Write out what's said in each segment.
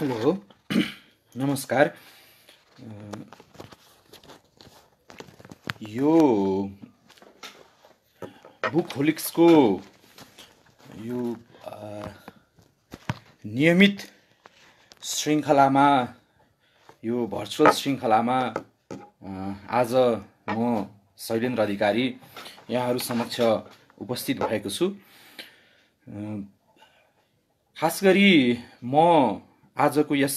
hello नमस्कार यो book होलिक्सको यो नियमित श्रृङ्खलामा यो भर्चुअल श्रृङ्खलामा आज म शैलेन्द्र अधिकारी यहाँहरू समक्ष उपस्थित भएको छु खास गरी म आजको यस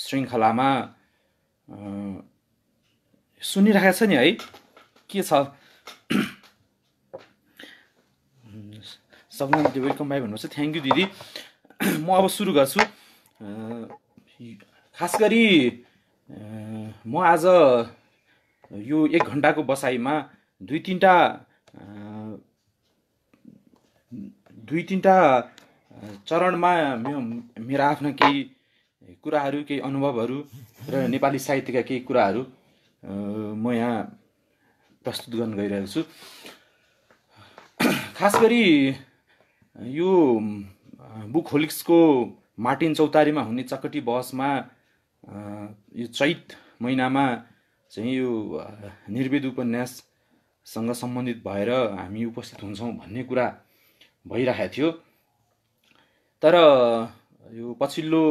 श्रृङ्खलामा सुनिरहेको छ नि है के छ सबैजना वेलकम भाइ भन्नुहोस् थ्याङ्क यू दिदी म अब सुरु गर्छु खास गरी म आज यो एक घन्टाको बसाइमा दुई तिनवटा दुई तिनवटा चरणमा मेरा आफ्ना केही कुराहरू केही अनुभवहरू र नेपाली साहित्यका केही कुराहरू म यहाँ प्रस्तुत गर्न गइरहेको छु खास गरी यो बुक होलिक्सको मार्टिन चौतारीमा हुने चकटी बहसमा यो चैत महिनामा चाहिँ यो निर्वेद उपन्याससँग सम्बन्धित भएर हामी उपस्थित हुन्छौँ भन्ने कुरा भइरहेको थियो तर यो पछिल्लो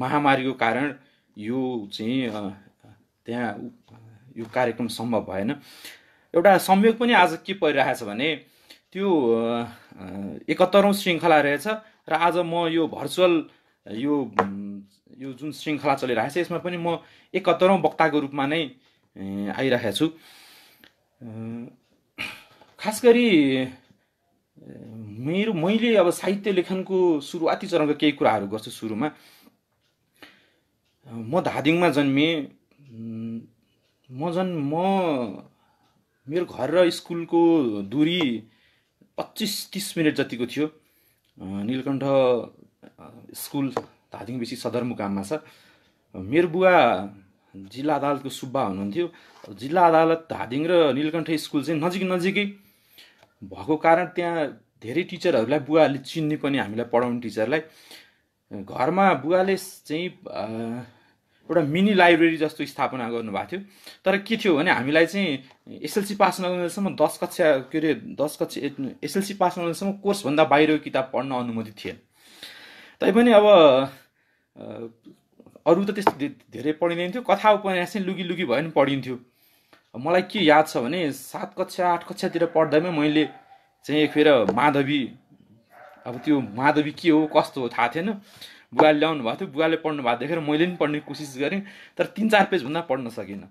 महामारीको कारण यो चाहिँ त्यहाँ यो कार्यक्रम सम्भव भएन एउटा संयोग पनि आज के परिरहेछ भने त्यो एकहत्तरौँ श्रृङ्खला रहेछ र आज म यो भर्चुअल यो यो जुन श्रृङ्खला चलिरहेछ यसमा पनि म एकहत्तरौँ वक्ताको रूपमा नै आइरहेको छु खास गरी मेरो मैले अब साहित्य लेखनको सुरुवाती चरणको केही कुराहरू गर्छु सुरुमा म धादिङमा जन्मेँ म जन् म मेरो घर र स्कुलको दुरी पच्चिस तिस मिनट जतिको थियो निलकण्ठ स्कुल धादिङ बेसी सदरमुकाममा छ मेरो बुवा जिल्ला अदालतको सुब्बा हुनुहुन्थ्यो जिल्ला अदालत धादिङ र निलकण्ठ स्कुल चाहिँ नजिक नजिकै भएको कारण त्यहाँ धेरै टिचरहरूलाई बुवाले चिन्ने पनि हामीलाई पढाउने टिचरलाई घरमा बुवाले चाहिँ एउटा मिनी लाइब्रेरी जस्तो स्थापना गर्नुभएको थियो तर के थियो भने हामीलाई चाहिँ एसएलसी पास नगर्नेसम्म दस कक्षा के अरे दस कक्षा एसएलसी पास नगर्नेसम्म कोर्सभन्दा बाहिरको किताब पढ्न अनुमति थिएन तैपनि अब अरू त त्यस्तो धेरै पढिँदैन थियो कथा उपन्यास चाहिँ लुगी लुगी भए पनि पढिन्थ्यो मलाई के याद छ भने सात कक्षा आठ कक्षातिर पढ्दैमै मैले चाहिँ एकखेर माधवी अब त्यो माधवी के हो कस्तो हो थाहा थिएन बुवाले ल्याउनु भएको थियो बुवाले पढ्नु भएको देखेर मैले पनि पढ्ने कोसिस गरेँ तर तिन चार पेजभन्दा पढ्न सकिनँ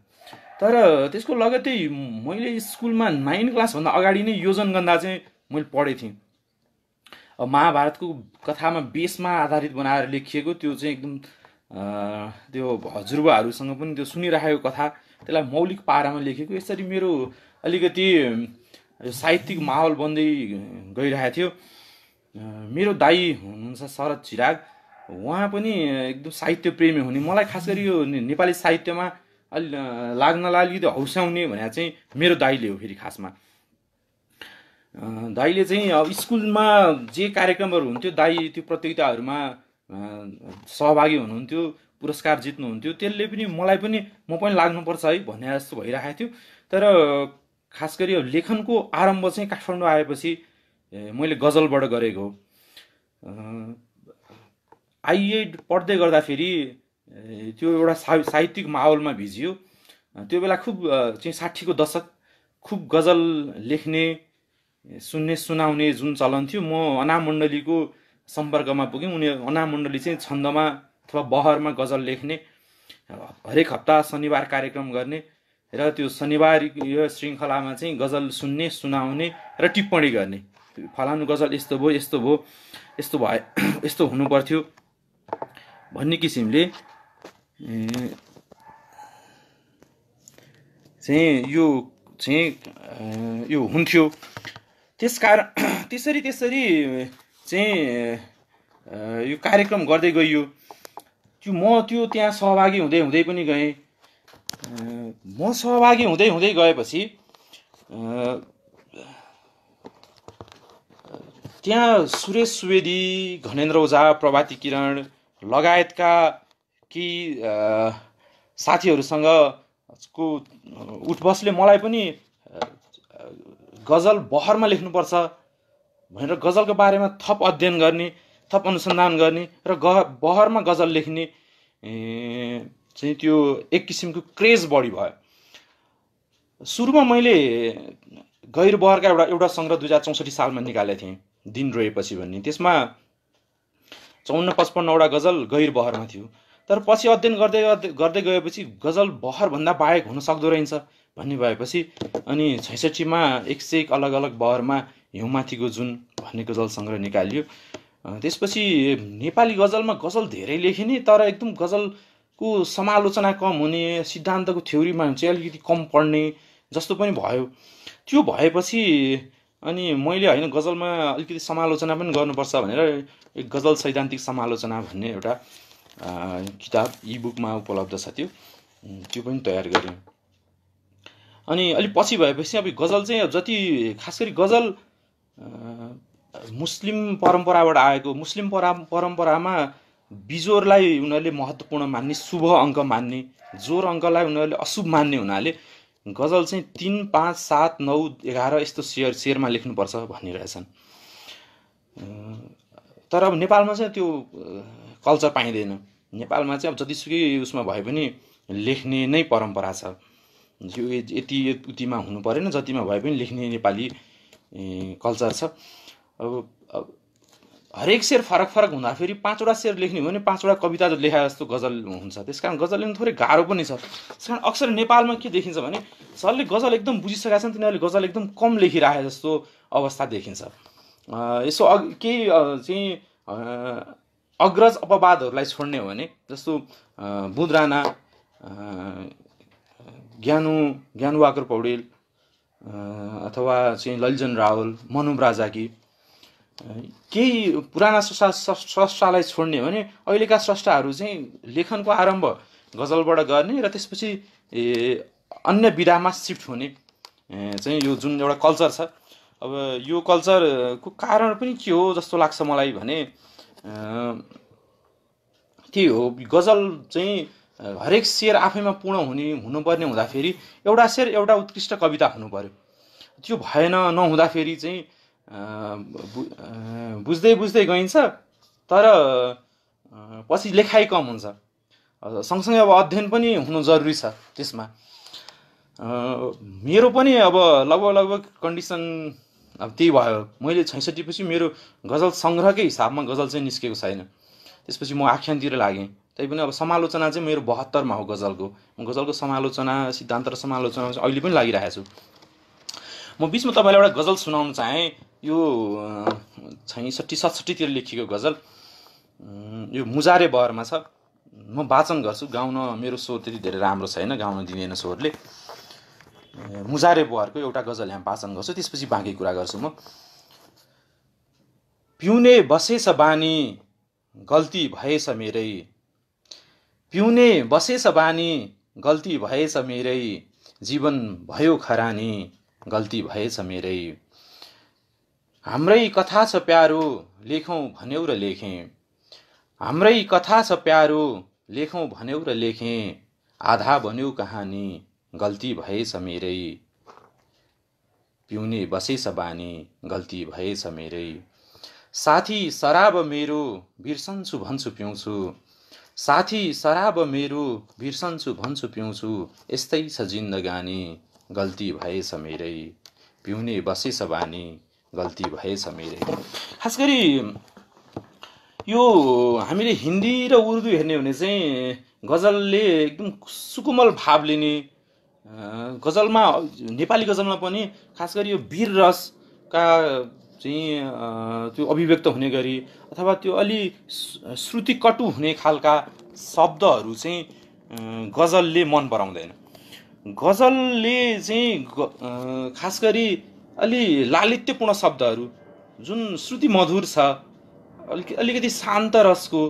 तर त्यसको लगत्तै मैले स्कुलमा नाइन क्लासभन्दा अगाडि नै गर्दा चाहिँ मैले पढेको थिएँ महाभारतको कथामा बेसमा आधारित बनाएर लेखिएको त्यो चाहिँ एकदम त्यो हजुरबाहरूसँग पनि त्यो सुनिराखेको कथा त्यसलाई मौलिक पारामा लेखेको यसरी मेरो अलिकति साहित्यिक माहौल बन्दै गइरहेको थियो मेरो दाई हुनुहुन्छ शरद छिराग उहाँ पनि एकदम साहित्य प्रेमी हुने मलाई खास गरी यो नेपाली साहित्यमा अलि लाग्नलाई अलिकति हौस्याउने भनेर चाहिँ मेरो दाइले हो फेरि खासमा दाइले चाहिँ अब स्कुलमा जे कार्यक्रमहरू हुन्थ्यो दाई त्यो प्रतियोगिताहरूमा सहभागी हुनुहुन्थ्यो पुरस्कार जित्नुहुन्थ्यो त्यसले पनि मलाई पनि म पनि लाग्नुपर्छ है भन्ने जस्तो भइरहेको थियो तर खास गरी लेखनको आरम्भ चाहिँ काठमाडौँ आएपछि मैले गजलबाट गरेको हो आइएड पढ्दै गर्दाखेरि त्यो एउटा सा साहित्यिक माहौलमा भिजियो त्यो बेला खुब चाहिँ साठीको दशक खुब गजल लेख्ने सुन्ने सुनाउने जुन चलन थियो म अनामण्डलीको सम्पर्कमा पुगेँ उनी अनामण्डली चाहिँ छन्दमा अथवा बहरमा गजल लेख्ने हरेक हप्ता शनिबार कार्यक्रम गर्ने र त्यो शनिबार यो श्रृङ्खलामा चाहिँ गजल सुन्ने सुनाउने र टिप्पणी गर्ने फलानु गजल यस्तो भयो यस्तो भयो यस्तो भए यस्तो हुनुपर्थ्यो भन्ने किसिमले चाहिँ यो चाहिँ यो हुन्थ्यो त्यस कारण त्यसरी त्यसरी चाहिँ यो कार्यक्रम गर्दै गइयो त्यो म त्यो त्यहाँ सहभागी हुँदै हुँदै पनि गएँ म सहभागी हुँदै हुँदै गएपछि त्यहाँ सुरेश सुवेदी घनेन्द्र ओझा प्रभाती किरण लगायतका कि साथीहरूसँग को उठबसले मलाई पनि गजल बहरमा लेख्नुपर्छ भनेर गजलको बारेमा थप अध्ययन गर्ने थप अनुसन्धान गर्ने र ग बहरमा गजल लेख्ने चाहिँ त्यो एक किसिमको क्रेज बढी भयो सुरुमा मैले गैर बहरका एउटा एउटा सङ्ग्रह दुई हजार चौसठी सालमा निकालेको थिएँ दिन रोएपछि भन्ने त्यसमा चौन्न पचपन्नवटा गजल गैर बहरमा थियो तर पछि अध्ययन गर्दै गर्दै गएपछि गजल बहरभन्दा बाहेक हुन सक्दो रहेछ भन्ने भएपछि अनि छैसठीमा एक सय एक अलग अलग बहरमा हिउँमाथिको जुन भन्ने गजल सङ्ग्रह निकालियो त्यसपछि नेपाली गजलमा गजल धेरै लेखिने तर एकदम गजलको समालोचना कम हुने सिद्धान्तको थ्योरीमा चाहिँ अलिकति कम पढ्ने जस्तो पनि भयो त्यो भएपछि अनि मैले होइन गजलमा अलिकति समालोचना पनि गर्नुपर्छ भनेर एक गजल सैद्धान्तिक समालोचना भन्ने एउटा किताब इबुकमा उपलब्ध छ त्यो त्यो पनि तयार गरेँ अनि अलिक पछि भएपछि अब गजल चाहिँ जति खास गरी गजल मुस्लिम परम्पराबाट आएको मुस्लिम परा परम्परामा बिजोरलाई उनीहरूले महत्त्वपूर्ण मान्ने शुभ अङ्क मान्ने जोर अङ्कलाई उनीहरूले अशुभ मान्ने हुनाले गजल चाहिँ तिन पाँच सात नौ एघार यस्तो सेयर सेयरमा लेख्नुपर्छ भन्ने रहेछन् तर अब नेपालमा चाहिँ त्यो कल्चर पाइँदैन नेपालमा चाहिँ अब जतिसुकै उसमा भए पनि लेख्ने नै परम्परा छ यो यति उतिमा हुनु परेन जतिमा भए पनि लेख्ने नेपाली कल्चर छ अब हरेक सेर फरक फरक हुँदाखेरि पाँचवटा सेर लेख्ने हो भने पाँचवटा कविता लेखा जस्तो गजल हुन्छ त्यस कारण गजल लेख्नु थोरै गाह्रो पनि छ त्यस कारण अक्सर नेपालमा के देखिन्छ भने सरले गजल एकदम बुझिसकेका छन् तिनीहरूले गजल एकदम कम लेखिरहे जस्तो अवस्था देखिन्छ यसो अग केही चाहिँ अग्रज अपवादहरूलाई छोड्ने हो भने जस्तो बुद राणा ज्ञानु ज्ञानुवाकर पौडेल अथवा चाहिँ ललिजन रावल मनुम राजाकी केही पुराना स्रष्टा स्रष्टालाई छोड्ने भने अहिलेका स्रष्टाहरू चाहिँ लेखनको आरम्भ गजलबाट गर्ने र त्यसपछि अन्य विधामा सिफ्ट हुने चाहिँ यो जुन एउटा कल्चर छ अब यो कल्चरको कारण पनि के हो जस्तो लाग्छ मलाई भने के हो गजल चाहिँ हरेक शेर आफैमा पूर्ण हुने हुनुपर्ने हुँदाखेरि एउटा शेर एउटा उत्कृष्ट कविता हुनु पऱ्यो त्यो भएन नहुँदाखेरि चाहिँ बुझ्दै बुझ्दै गइन्छ तर पछि लेखाइ कम हुन्छ सँगसँगै अब अध्ययन पनि हुनु जरुरी छ त्यसमा मेरो पनि अब लगभग लगभग कन्डिसन अब त्यही भयो मैले छैसठीपछि मेरो गजल सङ्ग्रहकै हिसाबमा गजल चाहिँ निस्केको छैन त्यसपछि म आख्यानतिर लागेँ तैपनि अब समालोचना चाहिँ मेरो बहत्तरमा हो गजलको गजलको समालोचना सिद्धान्त र समालोचना अहिले पनि लागिरहेको छु म बिचमा तपाईँलाई एउटा गजल सुनाउन चाहेँ यो छैसठी सतसट्ठीतिर लेखिएको गजल यो मुजारे बहरमा छ म वाचन गर्छु गाउन मेरो स्वर त्यति धेरै राम्रो छैन गाउन दिँदैन स्वरले मुजारे बहरको एउटा गजल यहाँ वाचन गर्छु त्यसपछि बाँकी कुरा गर्छु म पिउने बसेछ बानी गल्ती भएछ मेरै पिउने बसेछ बानी गल्ती भएछ मेरै जीवन भयो खरानी गल्ती भएछ मेरै हाम्रै कथा छ प्यारो लेखौँ भन्यौ र लेखेँ हाम्रै कथा छ प्यारो लेखौँ भन्यौ र लेखेँ आधा बन्यौ कहानी गल्ती भएछ मेरै पिउने बसेछ बानी गल्ती भएछ मेरै साथी शराब मेरो बिर्सन्छु भन्छु पिउँछु साथी शराब मेरो बिर्सन्छु भन्छु पिउँछु यस्तै छ जिन्दगानी गल्ती भएछ मेरै पिउने बसेछ बानी गल्ती भएछ मेरै खास गरी यो हामीले हिन्दी र उर्दू हेर्ने भने चाहिँ गजलले एकदम सुकुमल भाव लिने गजलमा नेपाली गजलमा पनि खास गरी यो वीर रसका चाहिँ त्यो अभिव्यक्त हुने गरी अथवा त्यो अलि श्रुतिकटु हुने खालका शब्दहरू चाहिँ गजलले मन पराउँदैन गजलले चाहिँ खास गरी अलि लालित्यपूर्ण शब्दहरू जुन श्रुति मधुर छ अलिक अलिकति शान्त रसको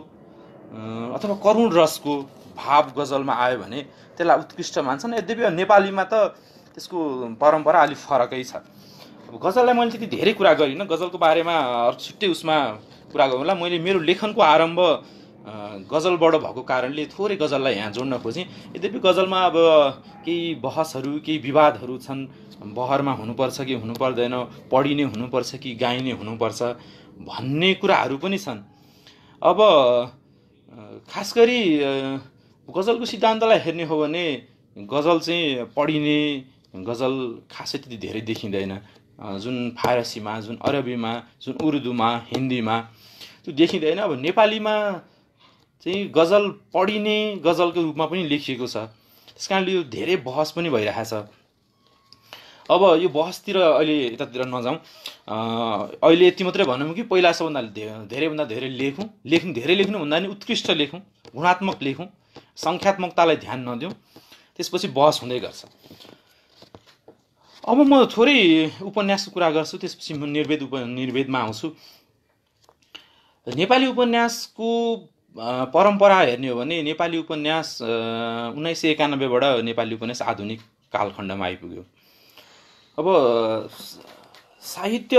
अथवा करुण रसको भाव गजलमा आयो भने त्यसलाई उत्कृष्ट मान्छन् यद्यपि नेपालीमा त त्यसको परम्परा अलिक फरकै छ अब गजललाई मैले त्यति धेरै कुरा गरिनँ गजलको बारेमा छुट्टै उसमा कुरा गरौँला मैले मेरो लेखनको आरम्भ गजलबाट भएको कारणले थोरै गजललाई यहाँ जोड्न खोजेँ यद्यपि गजलमा अब केही बहसहरू केही विवादहरू छन् बहरमा हुनुपर्छ कि हुनु पर्दैन पढिने हुनुपर्छ कि गाइने हुनुपर्छ भन्ने कुराहरू पनि छन् अब खास गरी गजलको सिद्धान्तलाई हेर्ने हो भने गजल चाहिँ पढिने गजल खासै त्यति धेरै देखिँदैन जुन फारसीमा जुन अरबीमा जुन उर्दूमा हिन्दीमा त्यो देखिँदैन अब नेपालीमा चाहिँ गजल पढिने गजलको रूपमा पनि लेखिएको छ त्यस कारणले यो धेरै बहस पनि भइरहेछ अब यो बहसतिर अहिले यतातिर नजाउँ अहिले यति मात्रै भनौँ कि पहिला सबभन्दा धेरैभन्दा धेरै लेखौँ लेखौँ धेरै लेख्नु भन्दा नि उत्कृष्ट लेखौँ गुणात्मक लेखौँ सङ्ख्यात्मकतालाई ध्यान नदिउँ त्यसपछि बहस हुँदै गर्छ अब म थोरै उपन्यासको कुरा गर्छु त्यसपछि म निर्वेद उप निर्वेदमा आउँछु नेपाली उपन्यासको परम्परा हेर्ने हो भने नेपाली उपन्यास उन्नाइस सय एकानब्बेबाट नेपाली उपन्यास आधुनिक कालखण्डमा आइपुग्यो अब साहित्य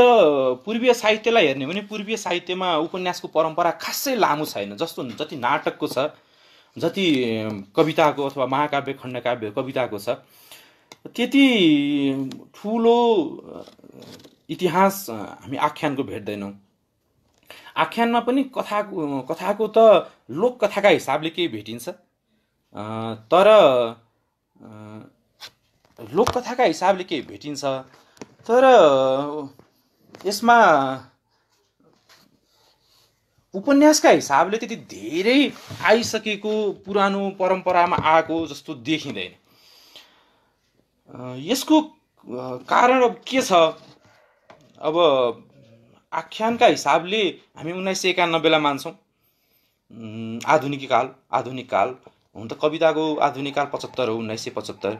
पूर्वीय साहित्यलाई हेर्ने हो भने पूर्वीय साहित्यमा उपन्यासको परम्परा खासै लामो छैन जस्तो जति नाटकको छ जति कविताको अथवा महाकाव्य खण्डकाव्य कविताको छ त्यति ठुलो इतिहास हामी आख्यानको भेट्दैनौँ आख्यानमा पनि कथा कथाको त लोककथाका हिसाबले केही भेटिन्छ तर लोककथाका हिसाबले केही भेटिन्छ तर यसमा उपन्यासका हिसाबले त्यति धेरै आइसकेको पुरानो परम्परामा आएको जस्तो देखिँदैन यसको कारण अब के छ अब आख्यानका हिसाबले हामी उन्नाइस सय एकानब्बेलाई मान्छौँ आधुनिक काल आधुनिक काल हुन त कविताको आधुनिक काल पचहत्तर हो उन्नाइस सय पचहत्तर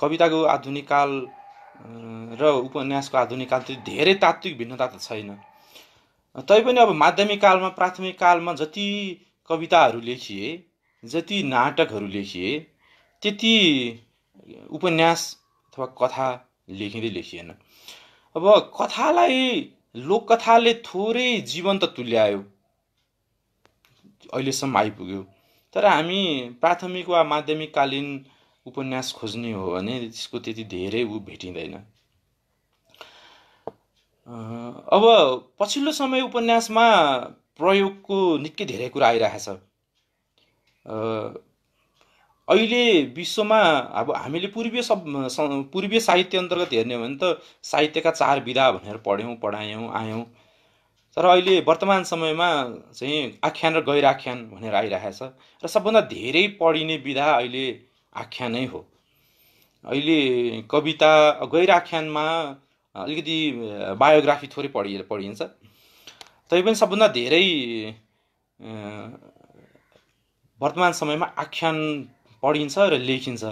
कविताको आधुनिक काल र उपन्यासको आधुनिक काल त्यो धेरै तात्विक भिन्नता त छैन तैपनि अब माध्यमिक कालमा प्राथमिक कालमा जति कविताहरू लेखिए जति नाटकहरू लेखिए त्यति उपन्यास अथवा कथा लेखिँदै लेखिएन अब कथालाई लोककथाले थोरै जीवन्त तुल्यायो अहिलेसम्म आइपुग्यो तर हामी प्राथमिक वा माध्यमिककालीन उपन्यास खोज्ने हो भने त्यसको त्यति धेरै ऊ भेटिँदैन अब पछिल्लो समय उपन्यासमा प्रयोगको निकै धेरै कुरा आइरहेछ अहिले विश्वमा अब हामीले पूर्वीय सब पूर्वीय साहित्य अन्तर्गत हेर्ने हो भने त साहित्यका चार विधा भनेर पढ्यौँ पढायौँ आयौँ तर अहिले वर्तमान समयमा चाहिँ आख्यान र गैर आख्यान भनेर छ र सबभन्दा धेरै पढिने विधा अहिले आख्यानै हो अहिले कविता गैर अलिकति बायोग्राफी थोरै पढि पढिन्छ तैपनि सबभन्दा धेरै वर्तमान समयमा आख्यान पढिन्छ र लेखिन्छ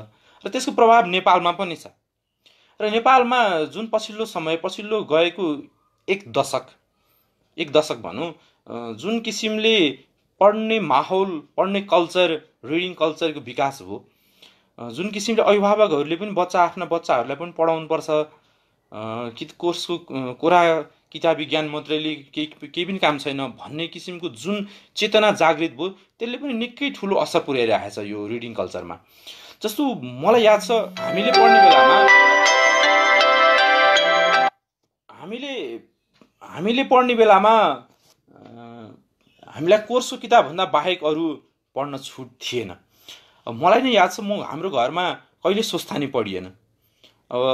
र त्यसको प्रभाव नेपालमा पनि छ र नेपालमा जुन पछिल्लो समय पछिल्लो गएको एक दशक एक दशक भनौँ जुन किसिमले पढ्ने माहौल पढ्ने कल्चर रिडिङ कल्चरको विकास हो जुन किसिमले अभिभावकहरूले पनि बच्चा आफ्ना बच्चाहरूलाई पनि पढाउनुपर्छ कि कोर्सको कुरा किताब विज्ञान मात्रैले केही केही पनि काम छैन भन्ने किसिमको जुन चेतना जागृत भयो त्यसले पनि निकै ठुलो असर पुर्याइरहेको छ यो रिडिङ कल्चरमा जस्तो मलाई याद छ हामीले पढ्ने बेलामा हामीले हामीले पढ्ने बेलामा हामीलाई कोर्सको किताबभन्दा बाहेक अरू पढ्न छुट थिएन मलाई नै याद छ म हाम्रो घरमा कहिले स्वस्थानी पढिएन अब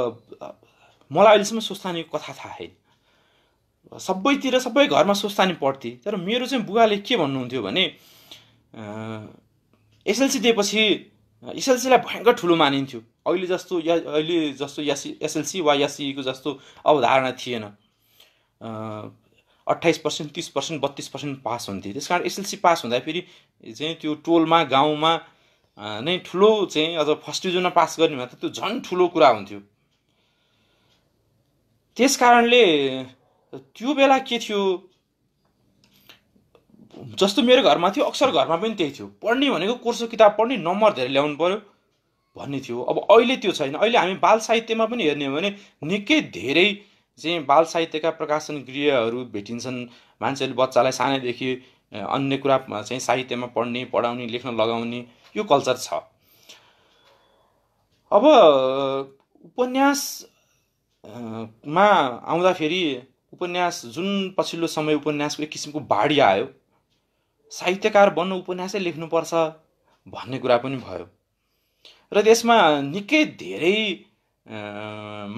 मलाई अहिलेसम्म स्वस्थानीको कथा थाहा छैन सबैतिर सबै घरमा स्वस्थानी पढ्थे तर मेरो चाहिँ बुवाले के भन्नुहुन्थ्यो भने एसएलसी दिएपछि एसएलसीलाई भयङ्कर ठुलो मानिन्थ्यो अहिले जस्तो या अहिले जस्तो यासी एसएलसी वा यासीको जस्तो अवधारणा थिएन अट्ठाइस पर्सेन्ट तिस पर्सेन्ट बत्तिस पर्सेन्ट पास हुन्थ्यो त्यस कारण एसएलसी पास हुँदाखेरि चाहिँ त्यो टोलमा गाउँमा नै ठुलो चाहिँ अझ फर्स्ट डिभिजनमा पास गर्ने त त्यो झन् ठुलो कुरा हुन्थ्यो त्यस कारणले त्यो बेला के थियो जस्तो मेरो घरमा थियो अक्सर घरमा पनि त्यही थियो पढ्ने भनेको कोर्सको किताब पढ्ने नम्बर धेरै ल्याउनु पऱ्यो भन्ने थियो अब अहिले त्यो छैन अहिले हामी बाल साहित्यमा पनि हेर्ने हो भने निकै धेरै चाहिँ बाल साहित्यका प्रकाशन गृहहरू भेटिन्छन् मान्छेहरूले बच्चालाई सानैदेखि अन्य कुरा चाहिँ साहित्यमा पढ्ने पढाउने लेख्न लगाउने यो कल्चर छ अब उपन्यासमा आउँदाखेरि उपन्यास जुन पछिल्लो समय उपन्यासको एक किसिमको बाढी आयो साहित्यकार बन्न उपन्यासै लेख्नुपर्छ भन्ने कुरा पनि भयो र त्यसमा निकै धेरै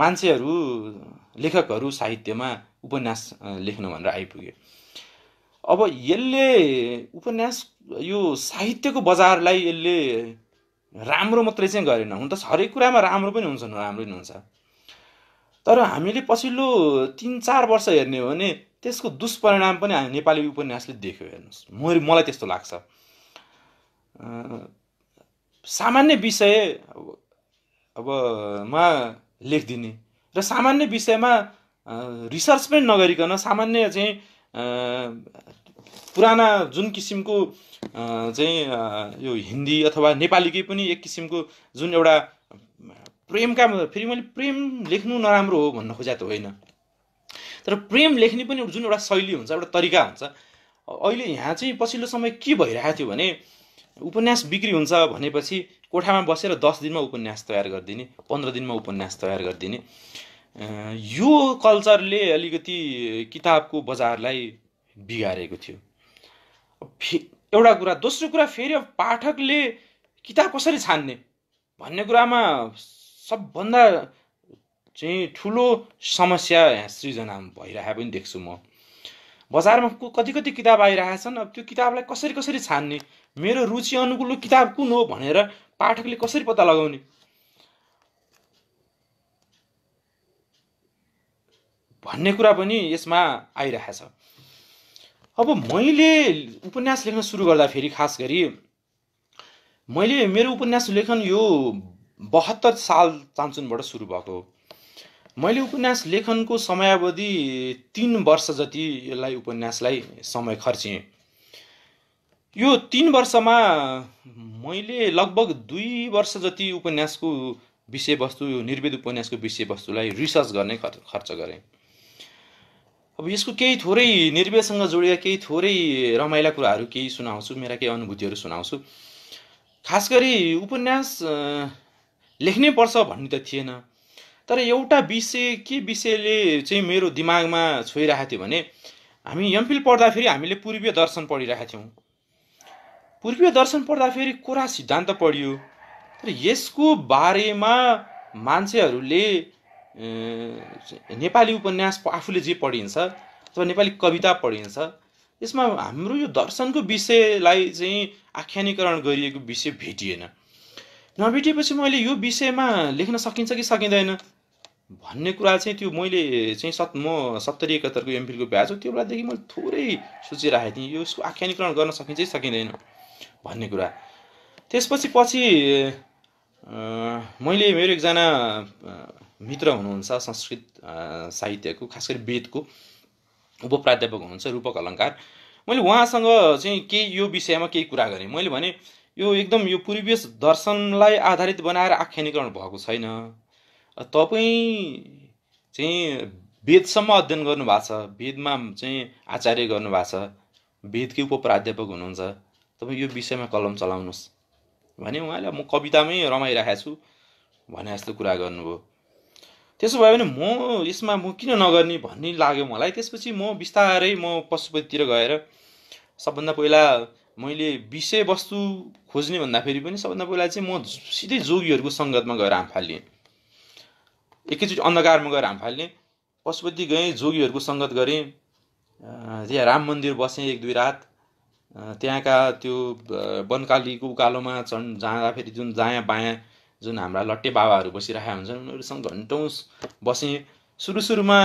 मान्छेहरू लेखकहरू साहित्यमा उपन्यास लेख्न भनेर आइपुगे अब यसले उपन्यास यो साहित्यको बजारलाई यसले राम्रो मात्रै चाहिँ गरेन हुन त हरेक कुरामा राम्रो पनि हुन्छ नराम्रो पनि हुन्छ तर हामीले पछिल्लो तिन चार वर्ष हेर्ने हो भने त्यसको दुष्परिणाम पनि हामी नेपाली उपन्यासले देख्यो हेर्नुहोस् म मलाई त्यस्तो लाग्छ सामान्य विषय अब मा लेखिदिने र सामान्य विषयमा रिसर्च पनि नगरिकन सामान्य चाहिँ पुराना जुन किसिमको चाहिँ यो हिन्दी अथवा नेपालीकै पनि एक किसिमको जुन एउटा प्रेम प्रेमका फेरि मैले प्रेम लेख्नु नराम्रो हो भन्न खोजेको त होइन तर प्रेम लेख्ने पनि जुन एउटा शैली हुन्छ एउटा तरिका हुन्छ अहिले यहाँ चाहिँ पछिल्लो समय के भइरहेको थियो भने उपन्यास बिक्री हुन्छ भनेपछि कोठामा बसेर दस दिनमा उपन्यास तयार गरिदिने पन्ध्र दिनमा उपन्यास तयार गरिदिने यो कल्चरले अलिकति किताबको बजारलाई बिगारेको थियो एउटा कुरा दोस्रो कुरा फेरि पाठकले किताब कसरी छान्ने भन्ने कुरामा सबभन्दा चाहिँ ठुलो समस्या यहाँ सृजना भइरहेको पनि देख्छु म बजारमा कति कति किताब छन् अब त्यो किताबलाई कसरी कसरी छान्ने मेरो रुचि अनुकूल किताब कुन हो भनेर पाठकले कसरी पत्ता लगाउने भन्ने कुरा पनि यसमा आइरहेछ अब मैले उपन्यास लेख्न सुरु गर्दाखेरि खास गरी मैले मेरो उपन्यास लेखन यो बहत्तर साल चान्चुनबाट सुरु भएको मैले उपन्यास लेखनको समयावधि तिन वर्ष जति यसलाई उपन्यासलाई समय खर्चेँ यो तिन वर्षमा मैले लगभग दुई वर्ष जति उपन्यासको विषयवस्तु यो निर्वेद उपन्यासको विषयवस्तुलाई रिसर्च गर्ने खर्च गरेँ अब यसको केही थोरै निर्वेदसँग जोडिएका केही थोरै रमाइला कुराहरू केही सुनाउँछु मेरा केही अनुभूतिहरू सुनाउँछु खास गरी उपन्यास लेख्नै पर्छ भन्ने त थिएन तर एउटा विषय के विषयले चाहिँ मेरो दिमागमा छोइरहेको थियो भने हामी एमफिल पढ्दाखेरि हामीले पूर्वीय दर्शन पढिरहेका थियौँ पूर्वीय दर्शन पढ्दाखेरि कुरा सिद्धान्त पढियो तर यसको बारेमा मान्छेहरूले नेपाली उपन्यास आफूले जे पढिन्छ अथवा नेपाली कविता पढिन्छ यसमा हाम्रो यो दर्शनको विषयलाई चाहिँ आख्यानीकरण गरिएको विषय भेटिएन नभेटेपछि मैले यो विषयमा लेख्न सकिन्छ कि सकिँदैन भन्ने कुरा चाहिँ त्यो मैले चाहिँ सत् म सत्तरी एकहत्तरको एमफिलको ब्याज हो त्यो बेलादेखि मैले थोरै सोचिराखेको थिएँ यो यसको आख्यानीकरण गर्न सकिन्छ कि सकिँदैन भन्ने कुरा त्यसपछि पछि मैले मेरो एकजना मित्र हुनुहुन्छ संस्कृत साहित्यको खास गरी वेदको उपप्राध्यापक हुनुहुन्छ रूपक अलङ्कार मैले उहाँसँग चाहिँ केही यो विषयमा केही कुरा गरेँ मैले भने यो एकदम यो पूर्वीय दर्शनलाई आधारित बनाएर आख्यानीकरण भएको छैन तपाईँ चाहिँ वेदसम्म अध्ययन गर्नुभएको छ वेदमा चाहिँ आचार्य गर्नुभएको छ वेदकै उपप्राध्यापक हुनुहुन्छ तपाईँ यो विषयमा कलम चलाउनुहोस् भने उहाँले म कवितामै रमाइरहेको छु भने जस्तो कुरा गर्नुभयो त्यसो भयो भने म यसमा म किन नगर्ने भन्ने लाग्यो मलाई त्यसपछि म बिस्तारै म पशुपतितिर गएर सबभन्दा पहिला मैले विषयवस्तु खोज्ने भन्दाखेरि पनि सबभन्दा पहिला चाहिँ म सिधै जोगीहरूको सङ्गतमा गएर हाम फालिएँ एकैचोटि अन्धकारमा गएर हाम फालिएँ पशुपति गएँ जोगीहरूको सङ्गत गरेँ त्यहाँ राम मन्दिर बसेँ एक दुई रात त्यहाँका त्यो वनकालीको उकालोमा चढ जाँदाखेरि जुन जायाँ बायाँ जुन हाम्रा लट्टे बाबाहरू बसिरहेका हुन्छन् उनीहरूसँग घन्टौँ बसेँ सुरु सुरुमा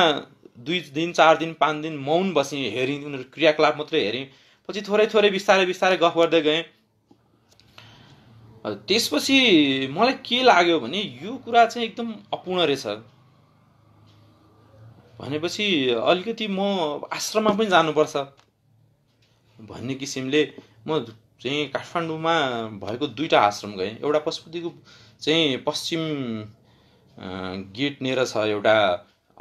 दुई दिन चार दिन पाँच दिन मौन बसेँ हेरेँ उनीहरू क्रियाकलाप मात्रै हेरेँ पछि थोरै थोरै बिस्तारै बिस्तारै गफ गर्दै गएँ त्यसपछि मलाई के लाग्यो भने यो कुरा चाहिँ एकदम अपूर्ण रहेछ भनेपछि अलिकति म आश्रममा पनि जानुपर्छ भन्ने किसिमले म चाहिँ काठमाडौँमा भएको दुईवटा आश्रम गएँ एउटा पशुपतिको चाहिँ पश्चिम गेट नेर छ एउटा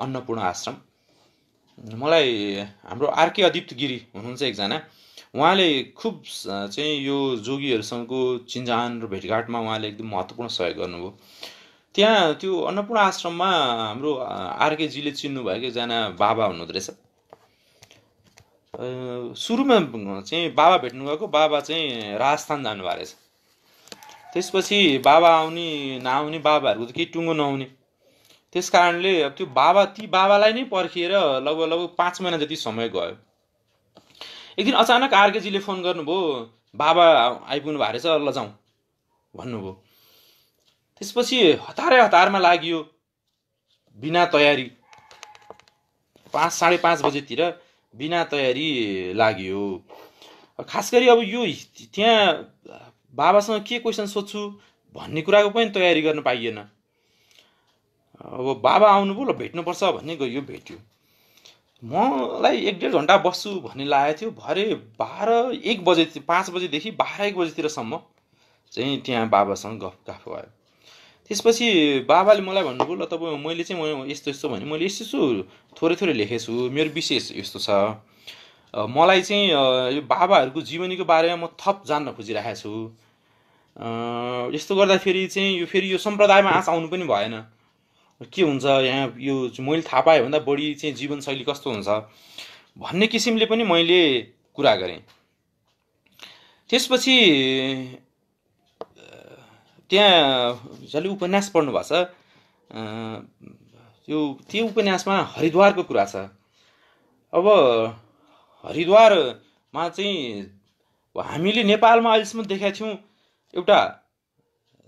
अन्नपूर्ण आश्रम मलाई हाम्रो आरके अदिप्त गिरी हुनुहुन्छ एकजना उहाँले खुब चाहिँ यो जोगीहरूसँगको चिन्जान र भेटघाटमा उहाँले एकदम महत्त्वपूर्ण सहयोग गर्नुभयो त्यहाँ त्यो अन्नपूर्ण आश्रममा हाम्रो आरकेजीले चिन्नुभयो कि एकजना बाबा हुनुहुँदो रहेछ सुरुमा चाहिँ बाबा भेट्नु गएको बाबा चाहिँ राजस्थान जानुभएको रहेछ त्यसपछि बाबा आउने नआउने बाबाहरूको त केही टुङ्गो नहुने त्यस कारणले अब त्यो बाबा ती बाबालाई नै पर्खिएर लगभग लगभग पाँच महिना जति समय गयो एक दिन अचानक आर्केजीले फोन गर्नुभयो बाबा आइपुग्नु भएको रहेछ ल जाउँ भन्नुभयो त्यसपछि हतारै हतारमा लाग्यो बिना तयारी पाँच साढे पाँच बजेतिर बिना तयारी लाग्यो खास गरी अब यो त्यहाँ बाबासँग के क्वेसन सोध्छु भन्ने कुराको पनि तयारी गर्न पाइएन अब बाबा आउनुभयो ल भेट्नुपर्छ भन्ने गयो भेट्यो मलाई एक डेढ घन्टा बस्छु भन्ने लागेको थियो भरे बाह्र एक बजे पाँच बजेदेखि बाह्र एक बजेतिरसम्म चाहिँ त्यहाँ बाबासँग गफ भयो त्यसपछि बाबाले मलाई भन्नुभयो ल तपाईँ मैले चाहिँ म यस्तो यस्तो भने मैले यस्तो यस्तो थोरै थोरै लेखेको छु मेरो विशेष यस्तो छ मलाई चाहिँ यो बाबाहरूको जीवनीको बारेमा म थप जान्न खोजिरहेको छु यस्तो गर्दाखेरि चाहिँ यो फेरि यो सम्प्रदायमा आँच आउनु पनि भएन के हुन्छ यहाँ यो मैले थाहा पाएँ भन्दा बढी चाहिँ जीवनशैली कस्तो हुन्छ भन्ने किसिमले पनि मैले कुरा गरेँ त्यसपछि त्यहाँ जसले उपन्यास पढ्नु भएको छ त्यो त्यो उपन्यासमा हरिद्वारको कुरा छ अब हरिद्वारमा चाहिँ हामीले नेपालमा अहिलेसम्म देखेका थियौँ एउटा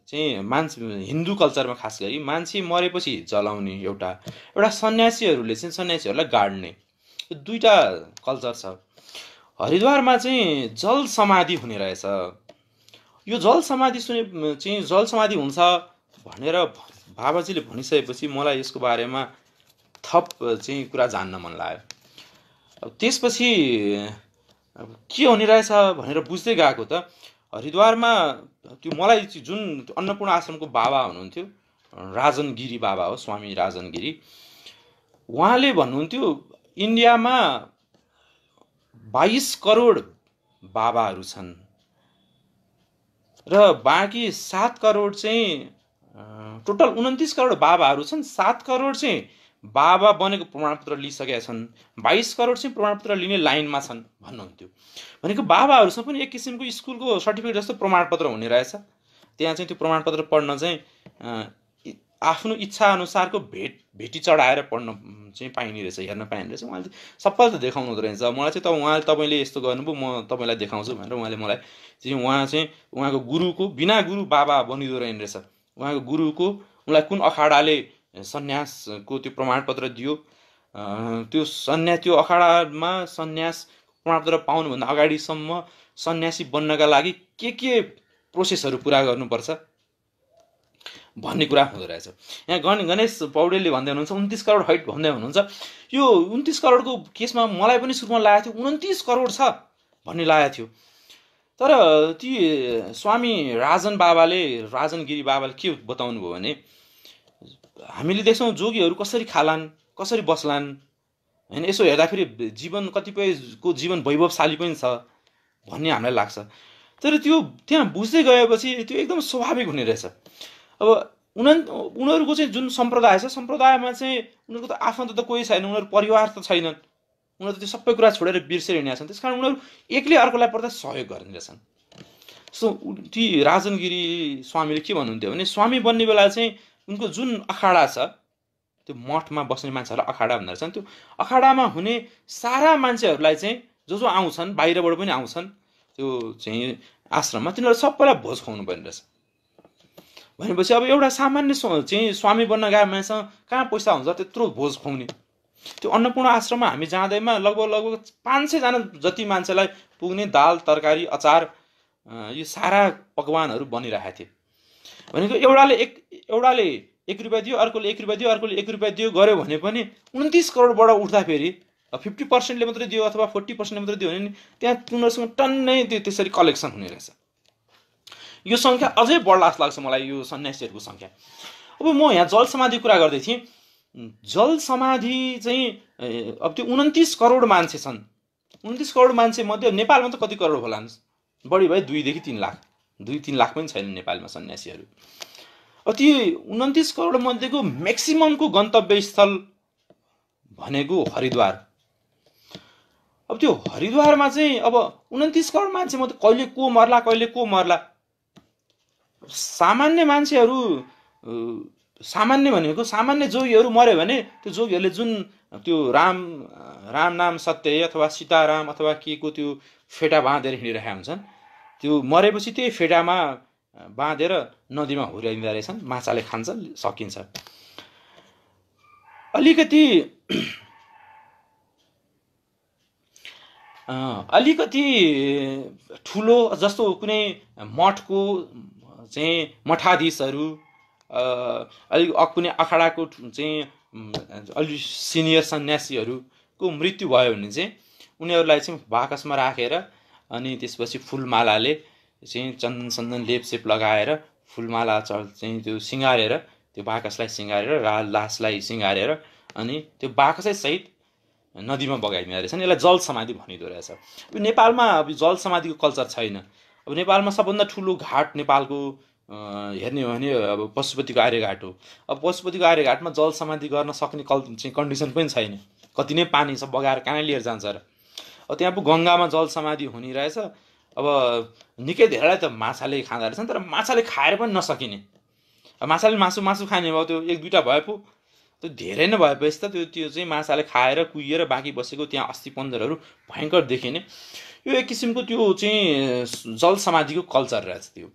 चाहिँ मान्छे हिन्दू कल्चरमा खास गरी मान्छे मरेपछि जलाउने एउटा एउटा सन्यासीहरूले चाहिँ सन्यासीहरूलाई गाड्ने यो दुईवटा कल्चर छ हरिद्वारमा चाहिँ जल समाधि हुने रहेछ यो जल समाधि सुने चाहिँ जल समाधि हुन्छ भनेर बाबाजीले भनिसकेपछि मलाई यसको बारेमा थप चाहिँ कुरा जान्न मन लाग्यो त्यसपछि के हुने रहेछ भनेर बुझ्दै गएको त हरिद्वारमा त्यो मलाई जुन अन्नपूर्ण आश्रमको बाबा हुनुहुन्थ्यो राजन गिरी बाबा हो स्वामी राजन गिरी उहाँले भन्नुहुन्थ्यो इन्डियामा बाइस करोड बाबाहरू छन् र बाँकी सात करोड चाहिँ टोटल उन्तिस करोड बाबाहरू छन् सात करोड चाहिँ बाबा बनेको प्रमाणपत्र लिइसकेका छन् बाइस करोड चाहिँ प्रमाणपत्र लिने लाइनमा छन् भन्नुहुन्थ्यो भनेको बाबाहरूसँग पनि एक किसिमको स्कुलको सर्टिफिकेट जस्तो प्रमाणपत्र हुने रहेछ त्यहाँ चाहिँ त्यो प्रमाणपत्र पढ्न चाहिँ आफ्नो इच्छाअनुसारको भेट भेटी चढाएर पढ्न चाहिँ पाइने रहेछ हेर्न पाइने रहेछ उहाँले सफल त देखाउनु हुँदो रहेछ मलाई चाहिँ त उहाँले तपाईँले यस्तो गर्नुभयो म तपाईँलाई देखाउँछु भनेर उहाँले मलाई चाहिँ उहाँ चाहिँ उहाँको गुरुको बिना गुरु बाबा बनिँदो रहेन रहेछ उहाँको गुरुको उनलाई कुन अखाडाले सन्यासको त्यो प्रमाणपत्र दियो त्यो सन्यास त्यो अखाडामा सन्यास प्रमाणपत्र पाउनुभन्दा अगाडिसम्म सन्यासी बन्नका लागि के के प्रोसेसहरू पुरा गर्नुपर्छ भन्ने कुरा हुँदो रहेछ यहाँ गण गणेश पौडेलले भन्दै हुनुहुन्छ उन्तिस करोड हाइट भन्दै हुनुहुन्छ यो उन्तिस करोडको केसमा मलाई पनि सुरुमा लागेको थियो उन्तिस करोड छ भन्ने लागेको थियो तर ती स्वामी राजन बाबाले राजनगिरी बाबाले के बताउनु भयो भने हामीले देख्छौँ जोगीहरू कसरी खालान् कसरी बस्लान् होइन यसो हेर्दाखेरि जीवन कतिपयको जीवन वैभवशाली पनि छ भन्ने हामीलाई लाग्छ तर त्यो त्यहाँ बुझ्दै गएपछि त्यो एकदम स्वाभाविक हुने रहेछ अब उनी उनीहरूको चाहिँ जुन सम्प्रदाय छ सम्प्रदायमा चाहिँ उनीहरूको त आफन्त त कोही छैन उनीहरू परिवार त छैनन् उनीहरू त त्यो सबै कुरा छोडेर बिर्सेर हिँडेका छन् त्यस कारण उनीहरू एक्लै अर्कोलाई पर्दा सहयोग गर्ने रहेछन् सो ती राजनगिरी स्वामीले के भन्नुहुन्थ्यो भने स्वामी बन्ने बेला चाहिँ उनको जुन अखाडा छ त्यो मठमा बस्ने मान्छेहरूलाई अखाडा भन्दा रहेछन् त्यो अखाडामा हुने सारा मान्छेहरूलाई चाहिँ जो जो आउँछन् बाहिरबाट पनि आउँछन् त्यो चाहिँ आश्रममा तिनीहरू सबैलाई भोज खुवाउनु पर्ने रहेछ भनेपछि अब एउटा सामान्य चाहिँ स्वामी बन्न गएको मान्छेसँग कहाँ पैसा हुन्छ त्यत्रो भोज खुवाउने त्यो अन्नपूर्ण आश्रममा हामी जाँदैमा लगभग लगभग पाँच सयजना जति मान्छेलाई पुग्ने दाल तरकारी अचार यो सारा पकवानहरू बनिरहेको थिए भनेको एउटाले एक एउटाले एक रुपियाँ दियो अर्कोले एक रुपियाँ दियो अर्कोले एक रुपियाँ दियो गऱ्यो भने पनि उन्तिस करोडबाट उठ्दा फेरि फिफ्टी पर्सेन्टले मात्रै दियो अथवा फोर्टी पर्सेन्टले मात्रै दियो भने त्यहाँ तिनीहरूसँग टन्नै त्यो त्यसरी कलेक्सन हुने रहेछ यो सङ्ख्या अझै बढ्ला जस्तो लाग्छ मलाई यो सन्यासीहरूको सङ्ख्या अब म यहाँ जल समाधि कुरा गर्दै थिएँ जल समाधि चाहिँ अब त्यो उन्तिस करोड मान्छे छन् उन्तिस करोड मान्छे मध्ये नेपालमा त कति करोड होला बढी भयो दुईदेखि तिन लाख दुई तिन लाख पनि छैन नेपालमा सन्यासीहरू अब ती उन्तिस करोड मध्येको म्याक्सिममको गन्तव्य स्थल भनेको हरिद्वार अब त्यो हरिद्वारमा चाहिँ अब उन्तिस करोड मान्छे मात्रै कहिले को मर्ला कहिले को मर्ला सामान्य मान्छेहरू सामान्य भनेको सामान्य जोगीहरू मऱ्यो भने त्यो जोगीहरूले जुन त्यो राम राम नाम सत्य अथवा सीताराम अथवा के को त्यो फेटा बाँधेर हिँडिरहेका हुन्छन् त्यो मरेपछि त्यही फेडामा बाँधेर नदीमा हुर्याइदिँदो रहेछन् माछाले खान्छ सकिन्छ अलिकति अलिकति ठुलो जस्तो कुनै मठको चाहिँ मठाधीशहरू अलिक कुनै अखाडाको चाहिँ अलि सिनियर सन्यासीहरूको मृत्यु भयो भने चाहिँ उनीहरूलाई चाहिँ बाकसमा राखेर अनि त्यसपछि फुलमालाले चाहिँ चन्दन सन्दन लेपसेप लगाएर फुलमाला चाहिँ त्यो सिँगारेर त्यो बाकसलाई सिँगारेर रा लासलाई सिँगारेर अनि त्यो बाकसै सहित नदीमा बगाइदिँदो रहेछन् यसलाई जल समाधि भनिँदो रहेछ अब नेपालमा अब जल समाधिको कल्चर छैन अब नेपालमा सबभन्दा ठुलो घाट नेपालको हेर्ने हो भने अब पशुपतिको आर्यघाट हो अब पशुपतिको आर्यघाटमा जल समाधि गर्न सक्ने कल चाहिँ कन्डिसन पनि छैन कति नै पानी छ बगाएर कहाँ लिएर जान्छ र त्यहाँ पो गङ्गामा जल समाधि हुने रहेछ अब निकै धेरैलाई त माछाले खाँदो रहेछन् तर माछाले खाएर पनि नसकिने माछाले मासु मासु खाने भयो त्यो एक दुईवटा भए पो त्यो धेरै नै भएपछि त त्यो त्यो चाहिँ माछाले खाएर कुहिएर बाँकी बसेको त्यहाँ अस्ति पन्जरहरू भयङ्कर देखिने यो एक किसिमको त्यो चाहिँ जल समाधिको कल्चर रहेछ त्यो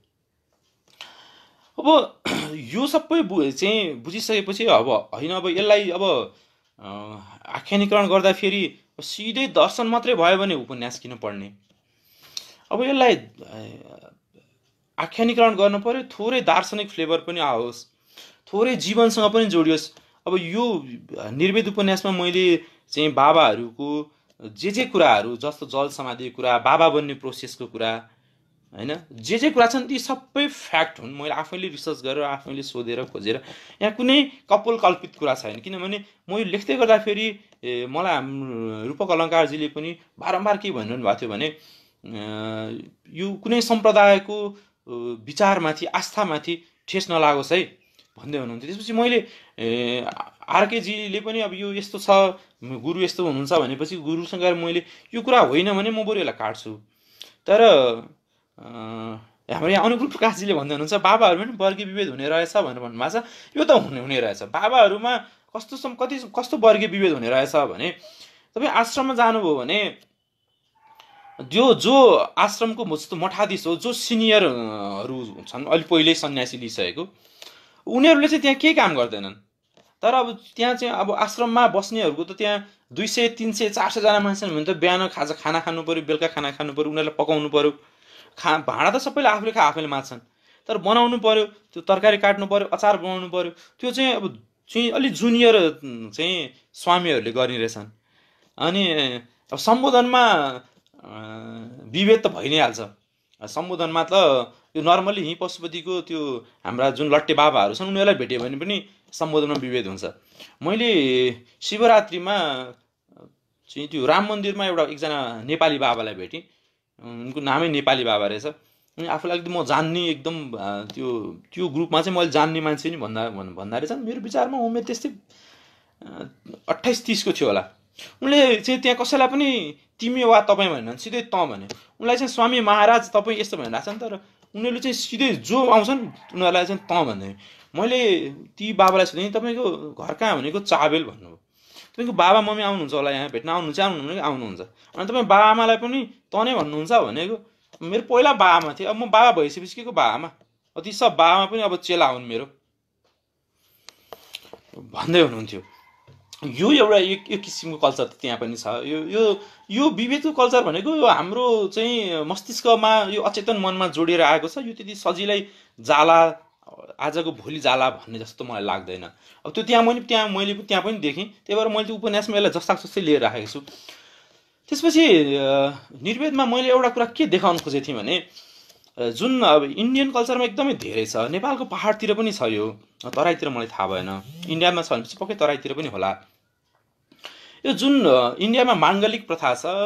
अब यो सबै बु चाहिँ बुझिसकेपछि अब होइन अब यसलाई अब आख्यानीकरण गर्दा फेरि सिधै दर्शन मात्रै भयो भने उपन्यास किन पढ्ने अब यसलाई आख्यानीकरण गर्नु पऱ्यो थोरै दार्शनिक फ्लेभर पनि आओस् थोरै जीवनसँग पनि जोडियोस् अब यो निर्वेद उपन्यासमा मैले चाहिँ बाबाहरूको जे जे कुराहरू जस्तो जल समाधि कुरा बाबा बन्ने प्रोसेसको कुरा होइन जे जे कुरा छन् ती सबै फ्याक्ट हुन् मैले आफैले रिसर्च गरेर आफैले सोधेर खोजेर यहाँ कुनै कपोल कल्पित कुरा छैन किनभने म यो लेख्दै गर्दाखेरि मलाई हाम्रो रूपक अलङ्कारजीले पनि बारम्बार के भनिरहनु भएको थियो भने यो कुनै सम्प्रदायको विचारमाथि आस्थामाथि ठेस नलागोस् है भन्दै हुनुहुन्थ्यो त्यसपछि मैले आरकेजीले पनि अब यो यस्तो छ गुरु यस्तो हुनुहुन्छ भनेपछि गुरुसँग मैले यो कुरा होइन भने म बरु यसलाई काट्छु तर हाम्रो यहाँ अनुकूल प्रकाशजीले भन्दै हुनुहुन्छ बाबाहरू पनि वर्गीय विभेद हुने रहेछ भनेर भन्नुभएको छ यो त हुने हुने रहेछ बाबाहरूमा कस्तो सम कति कस्तो वर्गीय विभेद हुने रहेछ भने तपाईँ आश्रममा जानुभयो भने जो जो आश्रमको जस्तो मठाधीश हो जो सिनियरहरू छन् अलि पहिल्यै सन्यासी लिइसकेको उनीहरूले चाहिँ त्यहाँ केही काम गर्दैनन् तर अब त्यहाँ चाहिँ अब आश्रममा बस्नेहरूको त त्यहाँ दुई सय तिन सय चार सयजना मान्छे भने त बिहान खाजा खाना खानु पऱ्यो बेलुका खाना खानु पऱ्यो उनीहरूलाई पकाउनु पऱ्यो खा भाँडा त सबैले आफूले खा आफैले माछन् तर बनाउनु पऱ्यो त्यो तरकारी काट्नु पऱ्यो अचार बनाउनु पऱ्यो त्यो चाहिँ अब चाहिँ अलिक जुनियर चाहिँ स्वामीहरूले गर्ने रहेछन् अनि अब सम्बोधनमा विभेद त भइ नै हाल्छ सम्बोधनमा त यो नर्मली हिँ पशुपतिको त्यो हाम्रा जुन लट्टे बाबाहरू छन् उनीहरूलाई भेट्यो भने पनि सम्बोधनमा विभेद हुन्छ मैले शिवरात्रिमा चाहिँ त्यो राम मन्दिरमा एउटा एकजना नेपाली बाबालाई भेटेँ उनको नामै नेपाली बाबा रहेछ अनि आफूलाई एकदम म जान्ने एकदम त्यो त्यो ग्रुपमा चाहिँ मैले जान्ने मान्छे नि भन्दा भन्दा रहेछ मेरो विचारमा उमेर त्यस्तै अट्ठाइस तिसको थियो होला उनले चाहिँ त्यहाँ कसैलाई पनि तिमी वा तपाईँ भनेन सिधै त भने उनलाई चाहिँ स्वामी महाराज तपाईँ यस्तो भनेर छ नि तर उनीहरूले चाहिँ सिधै जो आउँछन् उनीहरूलाई चाहिँ त भन्दै मैले ती बाबालाई सोधेँ तपाईँको घर कहाँ भनेको चाबेल भन्नुभयो तपाईँको बाबा मम्मी आउनुहुन्छ होला यहाँ भेट्न आउनुहुन्छ कि आउनुहुन्छ अनि तपाईँ बाबा आमालाई पनि तनै भन्नुहुन्छ भनेको मेरो पहिला बाबा थियो अब म बाबा भइसकेपछि के को बाबा आमा ती सब बाबा पनि अब चेला हुन् मेरो भन्दै हुनुहुन्थ्यो यो एउटा यो किसिमको कल्चर त्यहाँ पनि छ यो यो यो विभेदको कल्चर भनेको यो हाम्रो चाहिँ मस्तिष्कमा यो अचेतन मनमा जोडिएर आएको छ यो त्यति सजिलै जाला आजको भोलि जाला भन्ने जस्तो मलाई लाग्दैन अब त्यो त्यहाँ मैले त्यहाँ मैले त्यहाँ पनि देखेँ त्यही भएर मैले त्यो उपन्यासमा यसलाई जस्ताको जस्तै लिएर राखेको छु त्यसपछि निर्वेदमा मैले एउटा कुरा के देखाउन खोजेको थिएँ भने जुन अब इन्डियन कल्चरमा एकदमै धेरै छ नेपालको पहाडतिर पनि छ यो तराईतिर मलाई थाहा भएन इन्डियामा छ भनेपछि पक्कै तराईतिर पनि होला यो जुन इन्डियामा माङ्गलिक प्रथा छ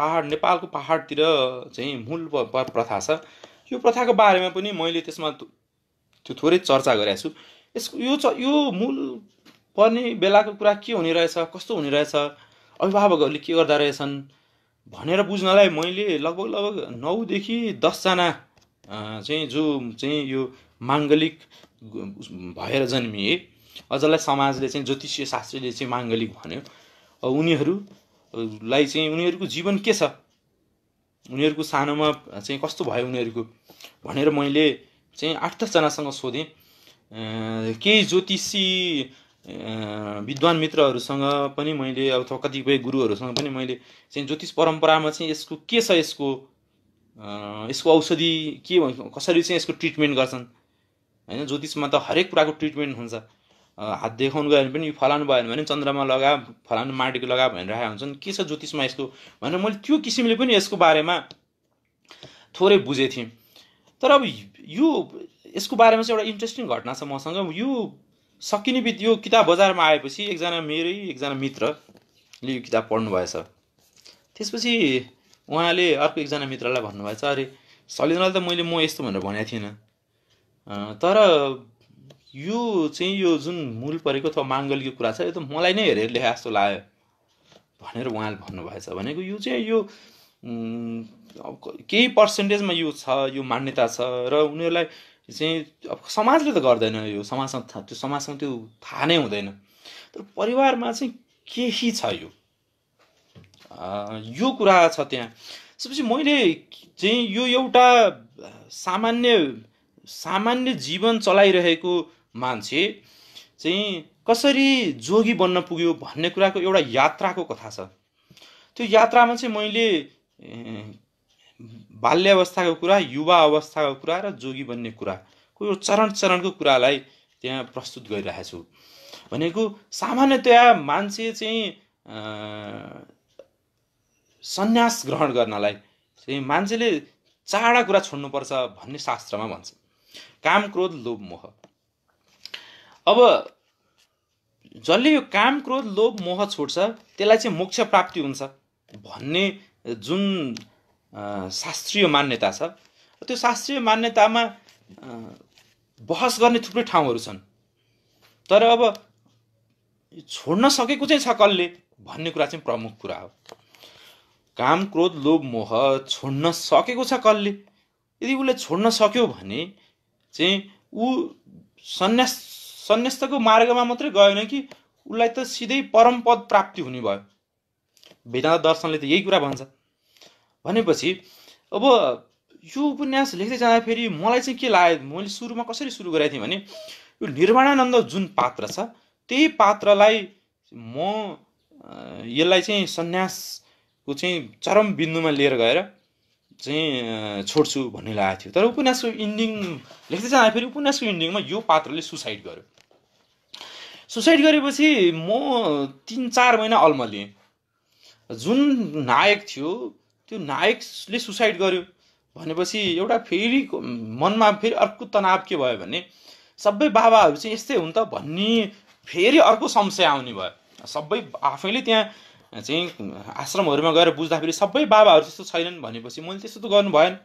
पहाड नेपालको पहाडतिर चाहिँ मूल प्रथा छ यो प्रथाको बारेमा पनि मैले त्यसमा त्यो थोरै चर्चा गरेको छु यस यो च यो मूल पर्ने बेलाको कुरा के हुने रहेछ कस्तो हुने रहेछ अभिभावकहरूले के गर्दा रहेछन् भनेर बुझ्नलाई मैले लगभग लगभग नौदेखि दसजना चाहिँ जो चाहिँ यो माङ्गलिक भएर जन्मिए अझलाई समाजले चाहिँ ज्योतिषीय शास्त्रीले चाहिँ माङ्गलिक भन्यो उनीहरूलाई चाहिँ उनीहरूको जीवन के छ उनीहरूको सानोमा चाहिँ कस्तो भयो उनीहरूको भनेर मैले चाहिँ आठ दसजनासँग सोधेँ केही ज्योतिषी विद्वान मित्रहरूसँग पनि मैले अथवा कतिपय गुरुहरूसँग पनि मैले चाहिँ ज्योतिष परम्परामा चाहिँ यसको के छ यसको यसको औषधि के कसरी चाहिँ यसको ट्रिटमेन्ट गर्छन् होइन ज्योतिषमा त हरेक कुराको ट्रिटमेन्ट हुन्छ हात देखाउनु गयो भने पनि यो फलानु भयो भने चन्द्रमा लगा फलानु माटीको लगा भनेर भनिरहेका हुन्छन् के छ ज्योतिषमा यसको भनेर मैले त्यो किसिमले पनि यसको बारेमा थोरै बुझेको थिएँ तर अब यो यसको बारेमा चाहिँ एउटा इन्ट्रेस्टिङ घटना छ मसँग यो सकिने बित यो किताब बजारमा आएपछि एकजना मेरै एकजना मित्रले यो किताब पढ्नु भएछ त्यसपछि उहाँले अर्को एकजना मित्रलाई भन्नुभएछ अरे सलिनालाई त मैले म यस्तो भनेर भनेको थिइनँ तर यो चाहिँ यो जुन मूल परेको अथवा माङ्गलिक कुरा छ यो त मलाई नै हेरेर लेखा जस्तो लाग्यो भनेर उहाँले भन्नुभएछ भनेको यो चाहिँ यो केही पर्सेन्टेजमा यो छ यो मान्यता छ र उनीहरूलाई चाहिँ अब समाजले त गर्दैन यो समाजमा त्यो समाजमा त्यो थाहा नै हुँदैन तर परिवारमा चाहिँ केही छ यो यो कुरा छ त्यहाँ त्यसपछि मैले चाहिँ यो एउटा सामान्य सामान्य जीवन चलाइरहेको मान्छे चाहिँ कसरी जोगी बन्न पुग्यो भन्ने कुराको एउटा यात्राको कथा छ त्यो यात्रामा चाहिँ मैले बाल्यावस्थाको कुरा युवा अवस्थाको कुरा र जोगी बन्ने कुराको यो चरण चरणको कुरालाई त्यहाँ प्रस्तुत गरिरहेको छु भनेको सामान्यतया मान्छे चाहिँ सन्यास ग्रहण गर्नलाई चाहिँ मान्छेले चाडा कुरा छोड्नुपर्छ भन्ने शास्त्रमा भन्छ काम क्रोध लोभ मोह अब जसले यो काम क्रोध लोभ मोह छोड्छ त्यसलाई चाहिँ मोक्ष प्राप्ति हुन्छ भन्ने जुन शास्त्रीय मान्यता छ त्यो शास्त्रीय मान्यतामा बहस गर्ने थुप्रै ठाउँहरू छन् तर अब छोड्न सकेको चाहिँ छ कसले भन्ने कुरा चाहिँ प्रमुख कुरा हो काम क्रोध लोभ मोह छोड्न सकेको छ कसले यदि उसले छोड्न सक्यो भने चाहिँ ऊ सन्यास सन्यास्तको मार्गमा मात्रै गएन कि उसलाई त सिधै परमपद प्राप्ति हुने भयो वेदान्त दर्शनले त यही कुरा भन्छ भनेपछि अब यो उपन्यास लेख्दै जाँदाखेरि मलाई चाहिँ के लाग्यो मैले सुरुमा कसरी सुरु गरेको थिएँ भने यो निर्माणानन्द जुन पात्र छ त्यही पात्रलाई म यसलाई चाहिँ सन्यासको चाहिँ चरम बिन्दुमा लिएर गएर चाहिँ छोड्छु भन्ने लागेको थियो तर उपन्यासको इन्डिङ लेख्दै जाँदाखेरि उपन्यासको इन्डिङमा यो पात्रले सुसाइड गर्यो सुसाइड गरेपछि म तिन चार महिना अल्मलिएँ जुन नायक थियो त्यो नायकले सुसाइड गर्यो भनेपछि एउटा फेरि मनमा फेरि अर्को तनाव के भयो भने सबै बाबाहरू चाहिँ यस्तै हुन् त भन्ने फेरि अर्को समस्या आउने भयो सबै आफैले त्यहाँ चाहिँ आश्रमहरूमा गएर बुझ्दाखेरि सबै बाबाहरू त्यस्तो छैनन् भनेपछि मैले त्यस्तो त गर्नु भएन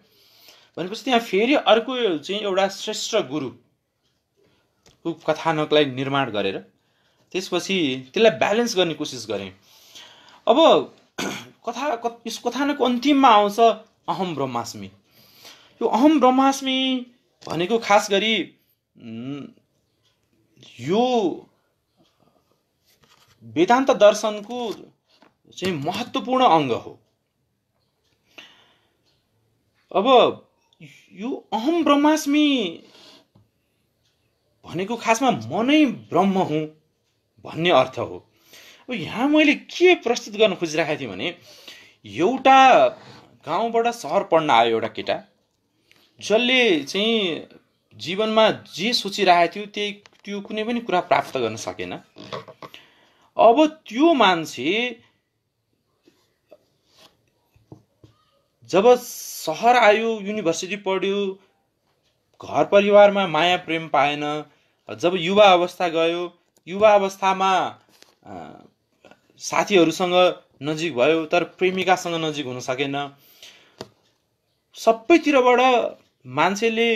भनेपछि त्यहाँ फेरि अर्को चाहिँ एउटा श्रेष्ठ गुरुको कथानकलाई निर्माण गरेर त्यसपछि त्यसलाई ब्यालेन्स गर्ने कोसिस गरेँ अब कथा यस कथानकको अन्तिममा आउँछ अहम ब्रह्मास्मी यो अहम ब्रह्मास्मी भनेको खास गरी यो वेदान्त दर्शनको चाहिँ महत्त्वपूर्ण अङ्ग हो अब यो अहम ब्रह्मास्मी भनेको खासमा म नै ब्रह्म हुँ भन्ने अर्थ हो अब यहाँ मैले के प्रस्तुत गर्न खोजिरहेको थिएँ भने एउटा गाउँबाट सहर पढ्न आयो एउटा केटा जसले चाहिँ जीवनमा जे सोचिरहेको थियो त्यही त्यो कुनै पनि कुरा प्राप्त गर्न सकेन अब त्यो मान्छे जब सहर आयो युनिभर्सिटी पढ्यो घर परिवारमा माया प्रेम पाएन जब युवा अवस्था गयो युवा अवस्थामा साथीहरूसँग नजिक भयो तर प्रेमिकासँग नजिक हुन सकेन सबैतिरबाट मान्छेले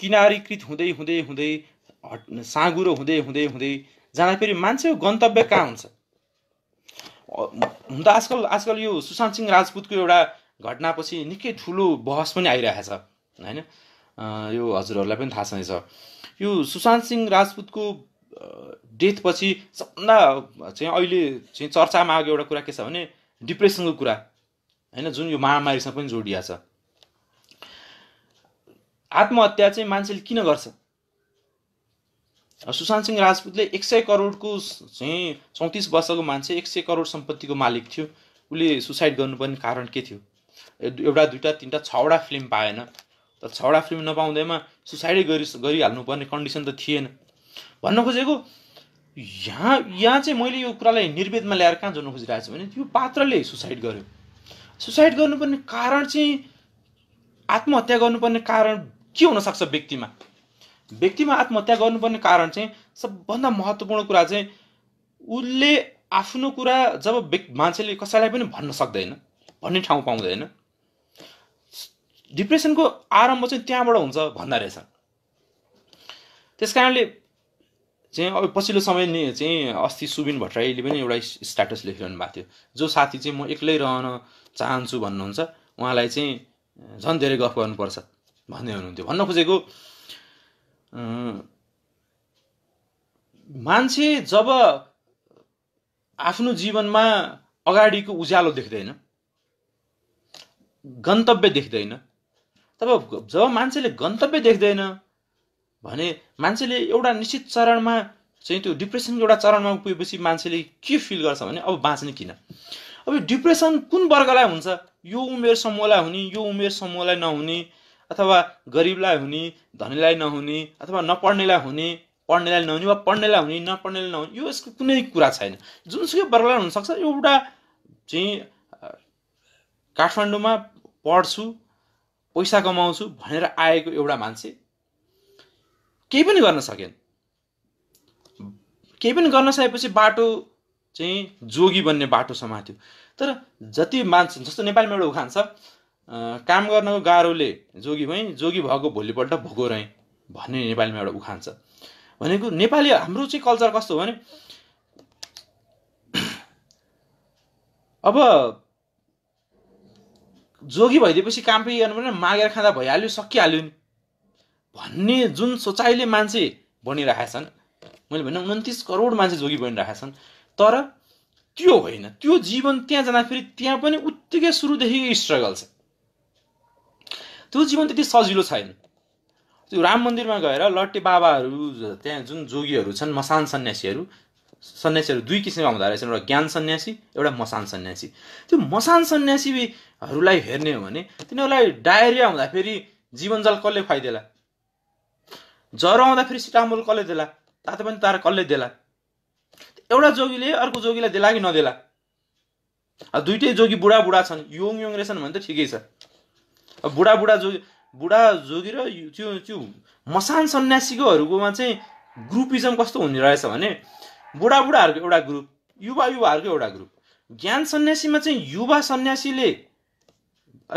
किनारीकृत हुँदै हुँदै हुँदै हट साँगुरो हुँदै हुँदै हुँदै फेरि मान्छेको गन्तव्य कहाँ हुन्छ हुन त आजकल आजकल यो सुशान्त सिंह राजपूतको एउटा घटनापछि निकै ठुलो बहस पनि आइरहेको छ होइन यो हजुरहरूलाई पनि थाहा छैछ यो सुशान्त सिंह राजपूतको डेथपछि सबभन्दा चाहिँ अहिले चाहिँ चर्चामा आएको एउटा कुरा के छ भने डिप्रेसनको कुरा होइन जुन यो महामारीसँग पनि जोडिया छ आत्महत्या चाहिँ मान्छेले किन गर्छ सुशान्त सिंह राजपूतले एक सय करोडको चाहिँ चौतिस वर्षको मान्छे एक सय करोड सम्पत्तिको मालिक थियो उसले सुसाइड गर्नुपर्ने कारण के थियो एउटा दुइटा तिनवटा छवटा फिल्म पाएन तर छवटा फिल्म नपाउँदैमा सुसाइडै गरि गरिहाल्नुपर्ने कन्डिसन त थिएन भन्न खोजेको यहाँ यहाँ चाहिँ मैले यो कुरालाई निर्वेदमा ल्याएर कहाँ जोड्नु खोजिरहेको छु भने त्यो पात्रले सुसाइड गर्यो सुसाइड गर्नुपर्ने कारण चाहिँ आत्महत्या गर्नुपर्ने कारण के हुनसक्छ व्यक्तिमा व्यक्तिमा आत्महत्या गर्नुपर्ने कारण चाहिँ सबभन्दा महत्त्वपूर्ण कुरा चाहिँ उसले आफ्नो कुरा जब मान्छेले कसैलाई पनि भन्न सक्दैन भन्ने ठाउँ पाउँदैन डिप्रेसनको आरम्भ चाहिँ त्यहाँबाट हुन्छ भन्दा रहेछ त्यस कारणले चाहिँ अब पछिल्लो समय नि चाहिँ अस्ति सुबिन भट्टराईले पनि एउटा स्ट्याटस लेखिरहनु भएको थियो जो साथी चाहिँ म एक्लै रहन चाहन्छु भन्नुहुन्छ उहाँलाई चाहिँ झन् धेरै गफ गर्नुपर्छ भन्दै हुनुहुन्थ्यो भन्न खोजेको मान्छे जब आफ्नो जीवनमा अगाडिको उज्यालो देख्दैन गन्तव्य देख्दैन तब जब मान्छेले गन्तव्य देख्दैन भने मान्छेले एउटा निश्चित चरणमा चाहिँ त्यो डिप्रेसनको एउटा चरणमा पुगेपछि मान्छेले के फिल गर्छ भने अब बाँच्ने किन अब यो डिप्रेसन कुन वर्गलाई हुन्छ यो उमेर समूहलाई हुने यो उमेर समूहलाई नहुने अथवा गरिबलाई हुने धनीलाई नहुने अथवा नपढ्नेलाई हुने पढ्नेलाई नहुने वा पढ्नेलाई हुने नपढ्नेलाई नहुने यो यसको कुनै कुरा छैन जुनसुकै वर्गलाई हुनसक्छ एउटा चाहिँ काठमाडौँमा पढ्छु पैसा कमाउँछु भनेर आएको एउटा मान्छे केही पनि गर्न सकेन केही पनि गर्न सकेपछि बाटो चाहिँ जोगी बन्ने बाटो समात्यो तर जति मान्छन् जस्तो नेपालीमा एउटा उखान छ काम गर्नको गाह्रोले जोगी भएँ जोगी भएको भोलिपल्ट भोगो रहेँ भन्ने नेपालीमा एउटा उखान छ भनेको नेपाली हाम्रो चाहिँ कल्चर कस्तो हो भने अब जोगी भइदिएपछि काम पनि गर्नु परेन मागेर खाँदा भइहाल्यो सकिहाल्यो नि भन्ने जुन सोचाइले मान्छे बनिरहेका छन् मैले भने उन्तिस करोड मान्छे जोगी बनिरहेका छन् तर त्यो होइन त्यो जीवन त्यहाँ जाँदाखेरि त्यहाँ पनि उत्तिकै सुरुदेखि स्ट्रगल छ त्यो जीवन त्यति सजिलो छैन त्यो राम मन्दिरमा गएर लट्टे बाबाहरू त्यहाँ जुन जोगीहरू छन् मसान सन्यासीहरू सन्यासीहरू दुई किसिमका हुँदो रहेछन् एउटा ज्ञान सन्यासी एउटा मसान सन्यासी त्यो मसान सन्यासीहरूलाई हेर्ने हो भने तिनीहरूलाई डायरिया हुँदाखेरि जीवन जल कसले खुवाइदिएला ज्वरो फेरि सिटामोल कसले देला तातो पनि तारा कसले देला एउटा जोगीले अर्को जोगीलाई देला कि नदेला दुइटै जोगी बुढा बुढा छन् योङ योङ रहेछन् भने त ठिकै छ अब बुढा बुढा जोगी बुढा जोगी र त्यो त्यो मसान सन्यासीकोहरूकोमा चाहिँ ग्रुपिजम कस्तो हुने रहेछ भने बुढा बुढाहरूको एउटा ग्रुप युवा युवाहरूको एउटा ग्रुप ज्ञान सन्यासीमा चाहिँ युवा सन्यासीले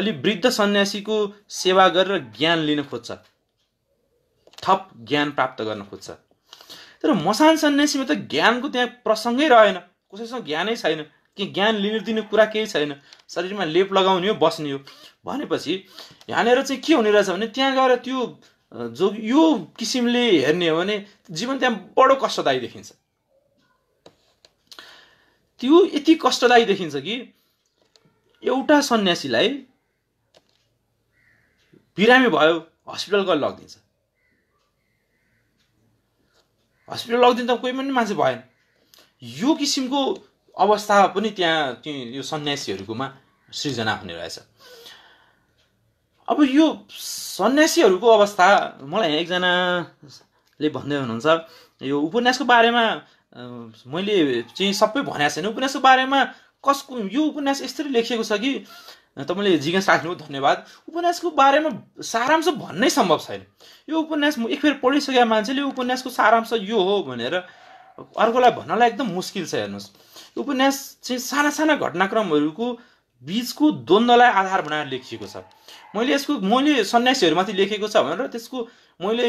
अलि वृद्ध सन्यासीको सेवा गरेर ज्ञान लिन खोज्छ थप ज्ञान प्राप्त गर्न खोज्छ तर मसान सन्यासीमा त ज्ञानको त्यहाँ प्रसङ्गै रहेन कसैसँग ज्ञानै छैन कि ज्ञान लिनु कुरा केही छैन शरीरमा लेप लगाउने हो बस्ने हो भनेपछि यहाँनिर चाहिँ के हुने रहेछ भने त्यहाँ गएर त्यो जो यो किसिमले हेर्ने हो भने जीवन त्यहाँ बडो कष्टदायी देखिन्छ त्यो यति कष्टदायी देखिन्छ कि एउटा सन्यासीलाई बिरामी भयो हस्पिटल गएर लगिदिन्छ हस्पिटल त कोही पनि मान्छे भएन यो किसिमको अवस्था पनि त्यहाँ यो सन्यासीहरूकोमा सृजना हुने रहेछ अब यो सन्यासीहरूको अवस्था मलाई एकजनाले भन्दै हुनुहुन्छ यो उपन्यासको बारेमा मैले चाहिँ सबै भनेको छैन उपन्यासको बारेमा कसको यो उपन्यास यस्तरी लेखिएको छ कि तपाईँले जिज्ञास राख्नु धन्यवाद उपन्यासको बारेमा सारांश भन्नै सम्भव छैन यो उपन्यास एकफेर पढिसकेका मान्छेले उपन्यासको सारांश यो हो भनेर अर्कोलाई भन्नलाई एकदम मुस्किल छ हेर्नुहोस् उपन्यास चाहिँ साना साना घटनाक्रमहरूको बिचको द्वन्द्वलाई आधार बनाएर लेखिएको छ मैले यसको मैले सन्यासीहरूमाथि लेखेको छ भनेर त्यसको मैले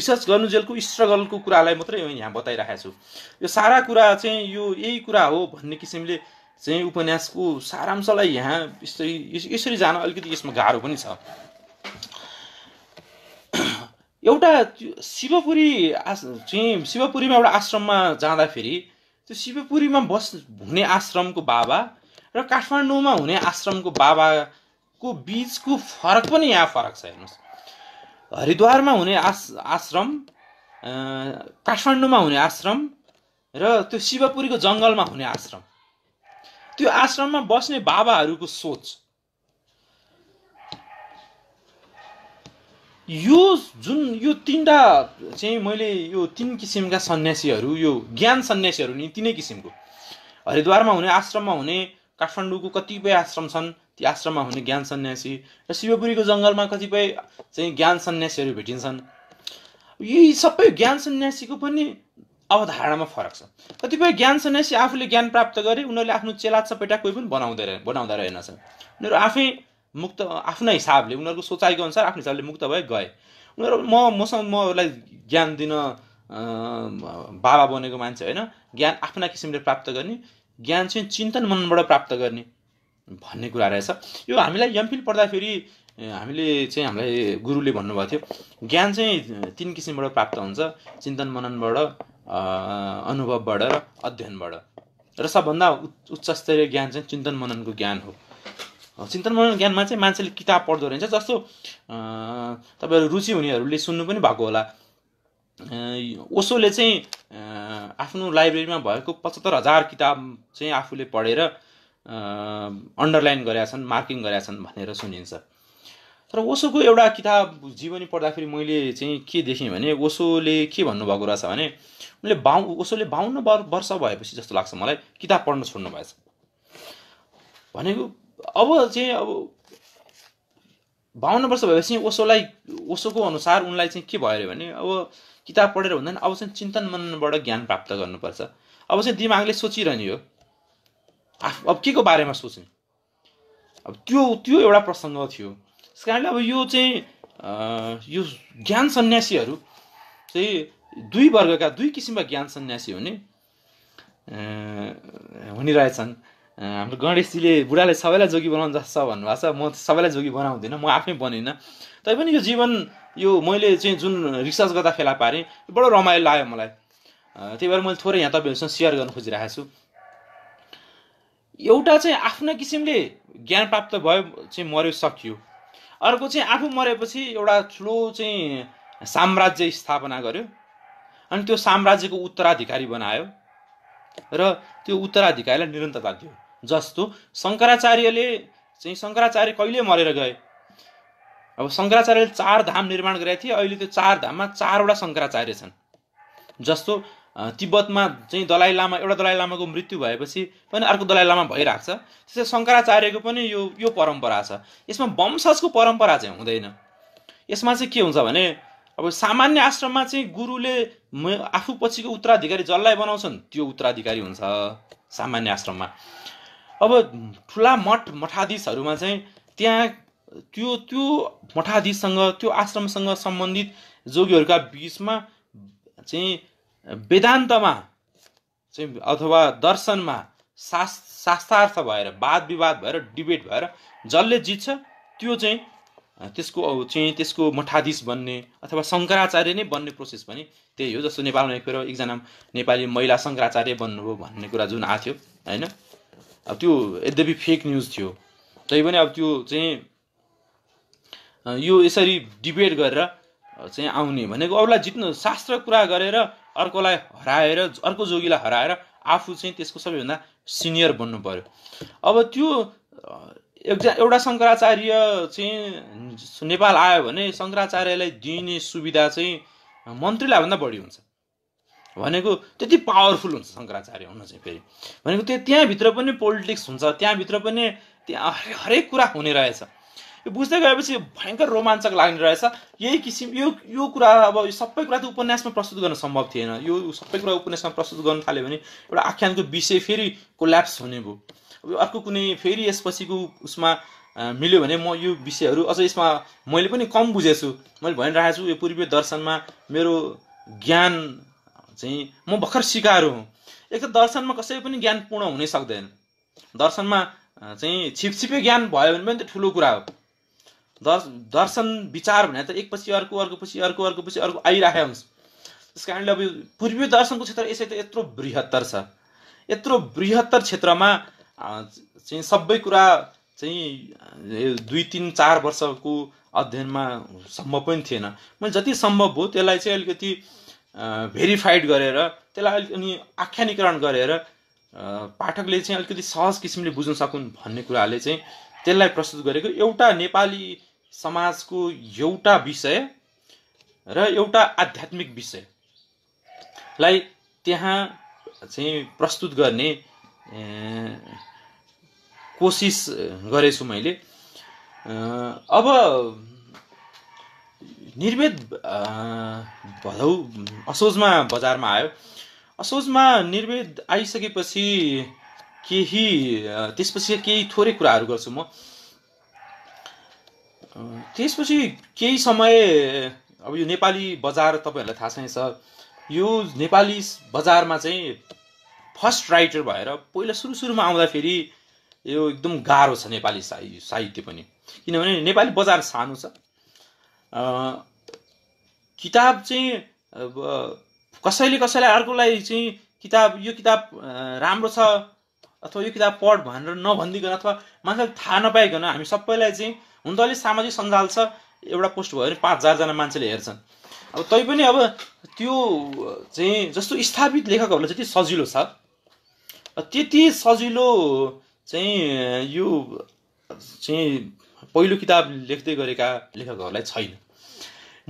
रिसर्च गर्नु जेलको स्ट्रगलको कुरालाई मात्रै यहाँ बताइरहेको छु यो सारा कुरा चाहिँ यो यही कुरा हो भन्ने किसिमले चाहिँ उपन्यासको सारांशलाई यहाँ यसरी यसरी जान अलिकति यसमा गाह्रो पनि छ एउटा शिवपुरी आस चाहिँ शिवपुरीमा एउटा आश्रममा जाँदाखेरि त्यो शिवपुरीमा बस् हुने आश्रमको बाबा र काठमाडौँमा हुने आश्रमको बाबाको बिचको फरक पनि यहाँ फरक छ हेर्नुहोस् हरिद्वारमा हुने आस आश्रम काठमाडौँमा हुने आश्रम र त्यो शिवपुरीको जङ्गलमा हुने आश्रम त्यो आश्रममा बस्ने बाबाहरूको सोच यो जुन यो तिनवटा चाहिँ मैले यो तिन किसिमका सन्यासीहरू यो ज्ञान सन्यासीहरू नि तिनै किसिमको हरिद्वारमा हुने आश्रममा हुने काठमाडौँको कतिपय आश्रम छन् ती आश्रममा हुने ज्ञान सन्यासी र शिवपुरीको जङ्गलमा कतिपय चाहिँ ज्ञान सन्यासीहरू भेटिन्छन् यी सबै ज्ञान सन्यासीको पनि अवधारणामा फरक छ कतिपय ज्ञान सन्यासी आफूले ज्ञान प्राप्त गरे उनीहरूले आफ्नो चेला चपेटा कोही पनि बनाउँदै रहे बनाउँदा रहेनछ उनीहरू आफै मुक्त आफ्नै हिसाबले उनीहरूको सोचाइको अनुसार आफ्नो हिसाबले मुक्त भए गए उनीहरू म मसँग मलाई ज्ञान दिन बाबा बनेको मान्छे होइन ज्ञान आफ्ना किसिमले प्राप्त गर्ने ज्ञान चाहिँ चिन्तन मनबाट प्राप्त गर्ने भन्ने कुरा रहेछ यो हामीलाई यमफिल पढ्दाखेरि हामीले चाहिँ हामीलाई गुरुले भन्नुभएको थियो ज्ञान चाहिँ तिन किसिमबाट प्राप्त हुन्छ चिन्तन मननबाट अनुभवबाट र अध्ययनबाट र सबभन्दा उच्च स्तरीय ज्ञान चाहिँ चिन्तन मननको ज्ञान हो चिन्तन मनन ज्ञानमा चाहिँ मान्छेले किताब पढ्दो रहेछ जस्तो तपाईँहरू रुचि हुनेहरूले सुन्नु पनि भएको होला ओसोले चाहिँ आफ्नो लाइब्रेरीमा भएको पचहत्तर हजार किताब चाहिँ आफूले पढेर अन्डरलाइन गरेका छन् मार्किङ गरेका छन् भनेर सुनिन्छ तर ओसोको एउटा किताब जीवनी पढ्दाखेरि मैले चाहिँ के देखेँ भने ओसोले के भन्नुभएको रहेछ भने उनले बाहु ओसोले बाहुन्न वर्ष भएपछि जस्तो लाग्छ मलाई किताब पढ्न छोड्नु भएछ भनेको अब चाहिँ अब बाहन्न वर्ष भएपछि ओसोलाई ओसोको अनुसार उनलाई चाहिँ के भयो अरे भने अब किताब पढेर भन्दा अब चाहिँ चिन्तन मननबाट ज्ञान प्राप्त गर्नुपर्छ अब चाहिँ दिमागले सोचिरहने हो आफ अब के को बारेमा सोच्ने अब त्यो त्यो एउटा प्रसङ्ग थियो त्यस कारणले अब यो चाहिँ यो ज्ञान सन्यासीहरू चाहिँ दुई वर्गका दुई किसिमका ज्ञान सन्यासी हुने हुने रहेछन् हाम्रो गणेशजीले बुढाले सबैलाई जोगी बनाउनु जस्तो छ भन्नुभएको छ म सबैलाई जोगी बनाउँदिनँ म आफै बनिनँ तैपनि यो जीवन यो मैले चाहिँ जुन रिसर्च गर्दा फेला पारेँ बडो रमाइलो लाग्यो मलाई त्यही भएर मैले थोरै यहाँ तपाईँहरूसँग सेयर गर्न खोजिरहेको छु एउटा चाहिँ आफ्ना किसिमले ज्ञान प्राप्त भयो चाहिँ मऱ्यो सकियो अर्को चाहिँ आफू मरेपछि एउटा ठुलो चाहिँ साम्राज्य स्थापना गर्यो अनि त्यो साम्राज्यको उत्तराधिकारी बनायो र त्यो उत्तराधिकारीलाई निरन्तरता दियो जस्तो शङ्कराचार्यले चाहिँ शङ्कराचार्य कहिले मरेर गए अब शङ्कराचार्यले चार धाम निर्माण गरेका थिए अहिले त्यो चार धाममा चारवटा शङ्कराचार्य छन् जस्तो तिब्बतमा चाहिँ दलाइ लामा एउटा दलाइ लामाको मृत्यु भएपछि पनि अर्को दलाइ लामा भइरहेको छ त्यसै शङ्कराचार्यको पनि यो यो परम्परा छ यसमा वंशजको परम्परा चाहिँ हुँदैन यसमा चाहिँ के हुन्छ भने अब सामान्य आश्रममा चाहिँ गुरुले आफू पछिको उत्तराधिकारी जसलाई बनाउँछन् त्यो उत्तराधिकारी हुन्छ सामान्य आश्रममा अब ठुला मठ मठाधीशहरूमा चाहिँ त्यहाँ त्यो त्यो मठाधीशसँग त्यो आश्रमसँग सम्बन्धित जोगीहरूका बिचमा चाहिँ वेदान्तमा चाहिँ अथवा दर्शनमा शास शास्त्रार्थ भएर वाद विवाद भएर डिबेट भएर जसले जित्छ त्यो चाहिँ त्यसको चाहिँ त्यसको मठाधीश बन्ने अथवा शङ्कराचार्य नै बन्ने प्रोसेस पनि त्यही हो जस्तो नेपालमा एक एकजना नेपाली महिला शङ्कराचार्य बन्नुभयो भन्ने कुरा जुन आएको थियो होइन अब त्यो यद्यपि फेक न्युज थियो पनि अब त्यो चाहिँ यो यसरी डिबेट गरेर चाहिँ आउने भनेको अरूलाई जित्नु शास्त्र कुरा गरेर अर्कोलाई हराएर अर्को जोगीलाई हराएर आफू चाहिँ त्यसको सबैभन्दा सिनियर बन्नु पर्यो अब त्यो एकजा एउटा शङ्कराचार्य चाहिँ नेपाल आयो भने शङ्कराचार्यलाई दिइने सुविधा चाहिँ मन्त्रीलाई भन्दा बढी हुन्छ भनेको त्यति पावरफुल हुन्छ शङ्कराचार्य हुन चाहिँ फेरि भनेको त्यो त्यहाँभित्र पनि पोलिटिक्स हुन्छ त्यहाँभित्र पनि त्यहाँ हरेक कुरा हुने रहेछ यो बुझ्दै गएपछि भयङ्कर रोमाञ्चक लाग्ने रहेछ यही किसिम यो यो कुरा अब यो सबै कुरा त उपन्यासमा प्रस्तुत गर्न सम्भव थिएन यो सबै कुरा उपन्यासमा प्रस्तुत गर्न थाल्यो भने एउटा आख्यानको विषय फेरि कोल्याप्स हुने भयो अब अर्को कुनै फेरि यसपछिको उसमा मिल्यो भने म यो विषयहरू अझ यसमा मैले पनि कम बुझेछु मैले भनिरहेको छु यो पूर्वीय दर्शनमा मेरो ज्ञान चाहिँ म भर्खर सिकाएर हुँ एक त दर्शनमा कसै पनि ज्ञान पूर्ण हुनै सक्दैन दर्शनमा चाहिँ छिपछिपे ज्ञान भयो भने पनि त्यो ठुलो कुरा हो दर्शन विचार भने त एकपछि अर्को अर्को पछि अर्को अर्को पछि अर्को आइराखेको हुन्छ त्यस कारणले अब पूर्वी दर्शनको क्षेत्र यसै त यत्रो बृहत्तर छ यत्रो बृहत्तर क्षेत्रमा चाहिँ सबै कुरा चाहिँ दुई तिन चार वर्षको अध्ययनमा सम्भव पनि थिएन मैले जति सम्भव हो त्यसलाई चाहिँ अलिकति भेरिफाइड गरेर त्यसलाई अलिक अनि आख्यानीकरण गरेर पाठकले चाहिँ अलिकति सहज किसिमले बुझ्न सकुन् भन्ने कुराले चाहिँ त्यसलाई प्रस्तुत गरेको एउटा नेपाली समाजको एउटा विषय र एउटा आध्यात्मिक विषयलाई त्यहाँ चाहिँ प्रस्तुत गर्ने कोसिस गरेछु मैले अब निर्वेद भदौ असोजमा बजारमा आयो असोजमा निर्वेद आइसकेपछि केही त्यसपछि केही थोरै कुराहरू गर्छु म त्यसपछि केही समय अब यो नेपाली बजार तपाईँहरूलाई थाहा छैन सर यो नेपाली बजारमा चाहिँ फर्स्ट राइटर भएर पहिला सुरु सुरुमा आउँदाखेरि यो एकदम गाह्रो छ नेपाली साहि साहित्य पनि किनभने नेपाली बजार सानो छ किताब चाहिँ कसैले कसैलाई अर्कोलाई चाहिँ किताब यो किताब राम्रो छ अथवा यो किताब पढ भनेर नभनिदिकन अथवा मान्छेलाई थाहा नपाइकन हामी सबैलाई चाहिँ हुन त अहिले सामाजिक सञ्जाल छ एउटा पोस्ट भयो भने पाँच हजारजना मान्छेले हेर्छन् अब तै पनि अब त्यो चाहिँ जस्तो स्थापित लेखकहरूलाई चाहिँ त्यति सजिलो छ त्यति सजिलो चाहिँ यो चाहिँ पहिलो किताब लेख्दै गरेका लेखकहरूलाई छैन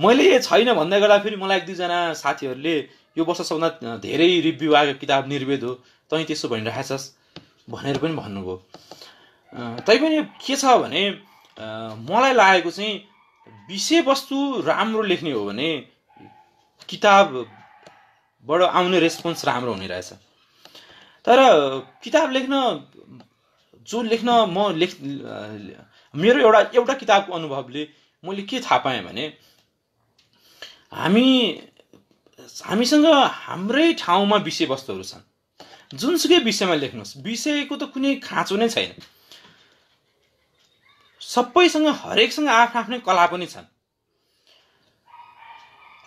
मैले छैन भन्दै गर्दा फेरि मलाई एक दुईजना साथीहरूले यो वर्ष सबभन्दा धेरै रिभ्यू आएको किताब निर्वेद हो तैँ त्यसो भनिरहेछस् भनेर पनि भन्नुभयो तैपनि के छ भने मलाई लागेको चाहिँ विषयवस्तु राम्रो लेख्ने हो भने किताबबाट आउने रेस्पोन्स राम्रो हुने रहेछ तर किताब लेख्न जो लेख्न म लेख मेरो एउटा एउटा किताबको अनुभवले मैले के थाहा पाएँ भने हामी हामीसँग हाम्रै ठाउँमा विषयवस्तुहरू छन् जुनसुकै विषयमा लेख्नुहोस् विषयको त कुनै खाँचो नै छैन सबैसँग हरेकसँग आफ्नो आफ्नै कला पनि छन्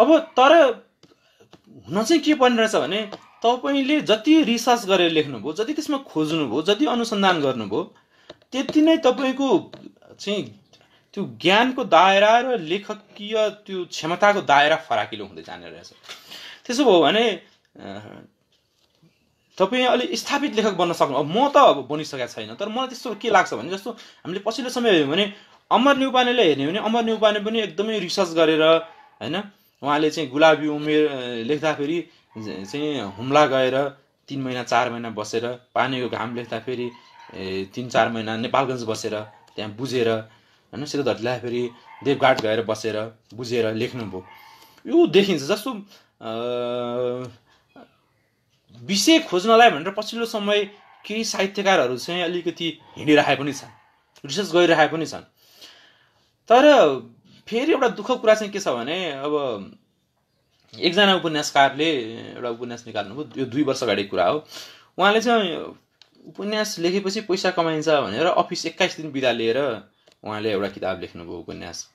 अब तर हुन चाहिँ के पर्ने रहेछ भने तपाईँले जति रिसर्च गरेर लेख्नुभयो जति त्यसमा खोज्नुभयो जति अनुसन्धान गर्नुभयो त्यति नै तपाईँको चाहिँ त्यो ज्ञानको दायरा र लेखकीय त्यो क्षमताको दायरा फराकिलो हुँदै जाने रहेछ त्यसो भयो भने तपाईँ अलिक स्थापित लेखक बन्न सक्नु अब म त अब बनिसकेको छैन तर मलाई त्यस्तो के लाग्छ भने जस्तो हामीले पछिल्लो समय हेऱ्यौँ भने अमर न्युपानेले हेर्ने भने अमर न्युपाने पनि एकदमै रिसर्च गरेर होइन उहाँले चाहिँ गुलाबी उमेर लेख्दाखेरि चाहिँ हुम्ला गएर तिन महिना चार महिना बसेर पानीको घाम लेख्दाखेरि तिन चार महिना नेपालगञ्ज बसेर त्यहाँ बुझेर होइन सेतो धरती लेख्दाखेरि देवघाट गएर बसेर बुझेर लेख्नुभयो यो देखिन्छ जस्तो विषय खोज्नलाई भनेर पछिल्लो समय केही साहित्यकारहरू चाहिँ अलिकति हिँडिरहेका पनि छन् रिसर्च गरिरहेका पनि छन् तर फेरि एउटा दुःख कुरा चाहिँ के छ भने अब एकजना उपन्यासकारले एउटा उपन्यास निकाल्नुभयो यो दुई वर्ष अगाडिको कुरा हो उहाँले चाहिँ उपन्यास लेखेपछि पैसा कमाइन्छ भनेर अफिस एक्काइस दिन बिदा लिएर उहाँले एउटा किताब लेख्नुभयो उपन्यास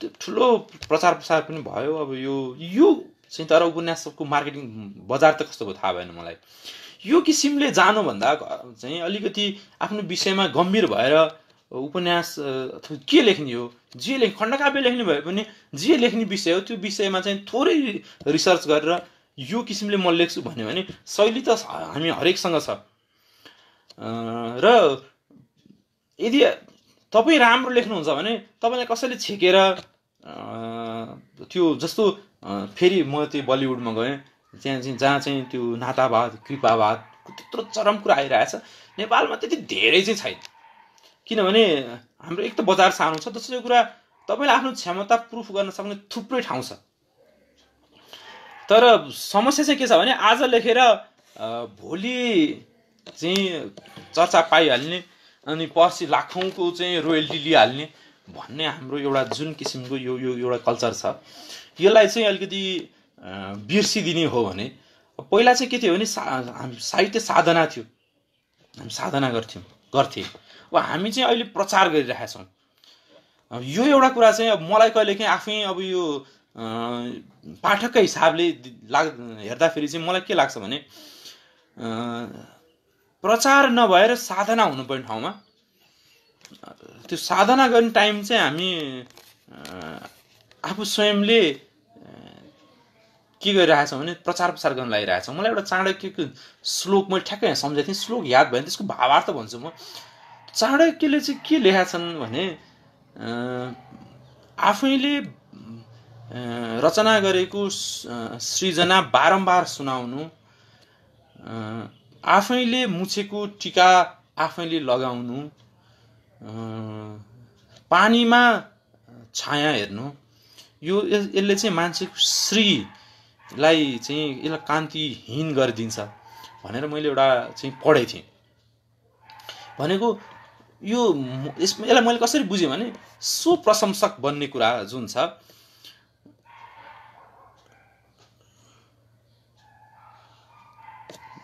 त्यो ठुलो प्रचार प्रसार पनि भयो अब यो यो चाहिँ तर उपन्यासको मार्केटिङ बजार त कस्तो भयो थाहा भएन मलाई यो किसिमले जानुभन्दा चाहिँ अलिकति आफ्नो विषयमा गम्भीर भएर उपन्यास के लेख्ने हो जे लेख खण्डकाव्य लेख्ने भए पनि जे लेख्ने विषय हो त्यो विषयमा चाहिँ थोरै रिसर्च गरेर यो किसिमले म लेख्छु भन्यो भने शैली त हामी हरेकसँग छ र यदि तपाईँ राम्रो लेख्नुहुन्छ भने तपाईँलाई कसैले छेकेर त्यो जस्तो फेरि म त्यो बलिउडमा गएँ त्यहाँ चाहिँ जहाँ चाहिँ त्यो नातावाद कृपावाद त्यत्रो चरम कुरा आइरहेछ नेपालमा त्यति धेरै चाहिँ छैन किनभने हाम्रो एक त बजार सानो छ दोस्रो कुरा तपाईँले आफ्नो क्षमता प्रुफ गर्न सक्ने थुप्रै ठाउँ छ तर समस्या चाहिँ के छ भने आज लेखेर भोलि चाहिँ चर्चा पाइहाल्ने अनि पर्सि लाखौँको चाहिँ रोयल्टी लिइहाल्ने भन्ने हाम्रो एउटा जुन किसिमको यो यो एउटा कल्चर छ यसलाई चाहिँ अलिकति बिर्सिदिने हो भने पहिला चाहिँ के थियो भने सा साहित्य साधना थियो हामी साधना गर्थ्यौँ गर्थे अब हामी चाहिँ अहिले प्रचार गरिरहेका छौँ यो एउटा कुरा चाहिँ अब मलाई कहिलेकाहीँ आफै अब यो पाठकको हिसाबले लाग हेर्दाखेरि चाहिँ मलाई के लाग्छ भने प्रचार नभएर साधना हुनुपर्ने ठाउँमा त्यो साधना गर्ने टाइम चाहिँ हामी आफू स्वयंले के गरिरहेछौँ भने प्रचार प्रसार गर्न लागिरहेछौँ मलाई एउटा चाणक्यको श्लोक मैले ठ्याक्कै यहाँ सम्झाएको थिएँ श्लोक याद भयो भने त्यसको भावार्थ भन्छु म चाणक्यले चाहिँ के लेखा छन् भने आफैले रचना गरेको सृजना बारम्बार सुनाउनु आफैले मुछेको टिका आफैले लगाउनु पानीमा छाया हेर्नु यो यसले चाहिँ मानसिक श्रीलाई चाहिँ यसलाई कान्तिहीन गरिदिन्छ भनेर मैले एउटा चाहिँ पढेको थिएँ भनेको यो यसमा यसलाई मैले कसरी बुझेँ भने सुप्रशंसक बन्ने कुरा जुन छ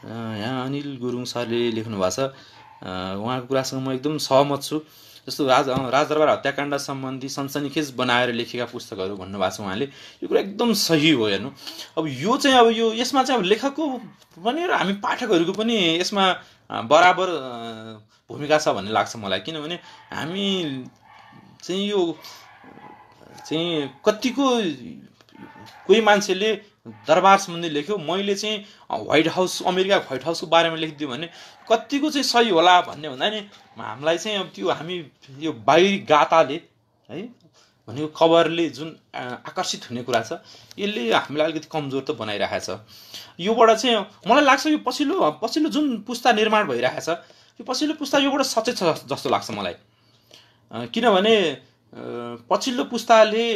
यहाँ अनिल गुरुङ सरले लेख्नु भएको छ उहाँको कुरासँग म एकदम सहमत छु जस्तो राज राजदरबार हत्याकाण्ड सम्बन्धी सनसनीखेज बनाएर लेखेका पुस्तकहरू भन्नुभएको छ उहाँले यो कुरा एकदम सही हो हेर्नु अब यो चाहिँ अब यो यसमा चाहिँ अब लेखकको पनि र हामी पाठकहरूको पनि यसमा बराबर भूमिका छ भन्ने लाग्छ मलाई किनभने हामी चाहिँ यो चाहिँ कतिको कोही मान्छेले दरबार सम्बन्धी लेख्यो मैले चाहिँ व्हाइट हाउस अमेरिका व्हाइट हाउसको बारेमा लेखिदियो भने कतिको चाहिँ सही होला भन्ने भन्दा नि हामीलाई चाहिँ अब त्यो हामी यो बाहिरी गाताले है भनेको कभरले जुन आकर्षित हुने कुरा छ यसले हामीलाई अलिकति कमजोर त बनाइरहेको छ योबाट चाहिँ मलाई लाग्छ यो पछिल्लो पछिल्लो जुन पुस्ता निर्माण भइरहेको यो पछिल्लो पुस्ता योबाट सचेत छ जस्तो लाग्छ मलाई किनभने पछिल्लो पुस्ताले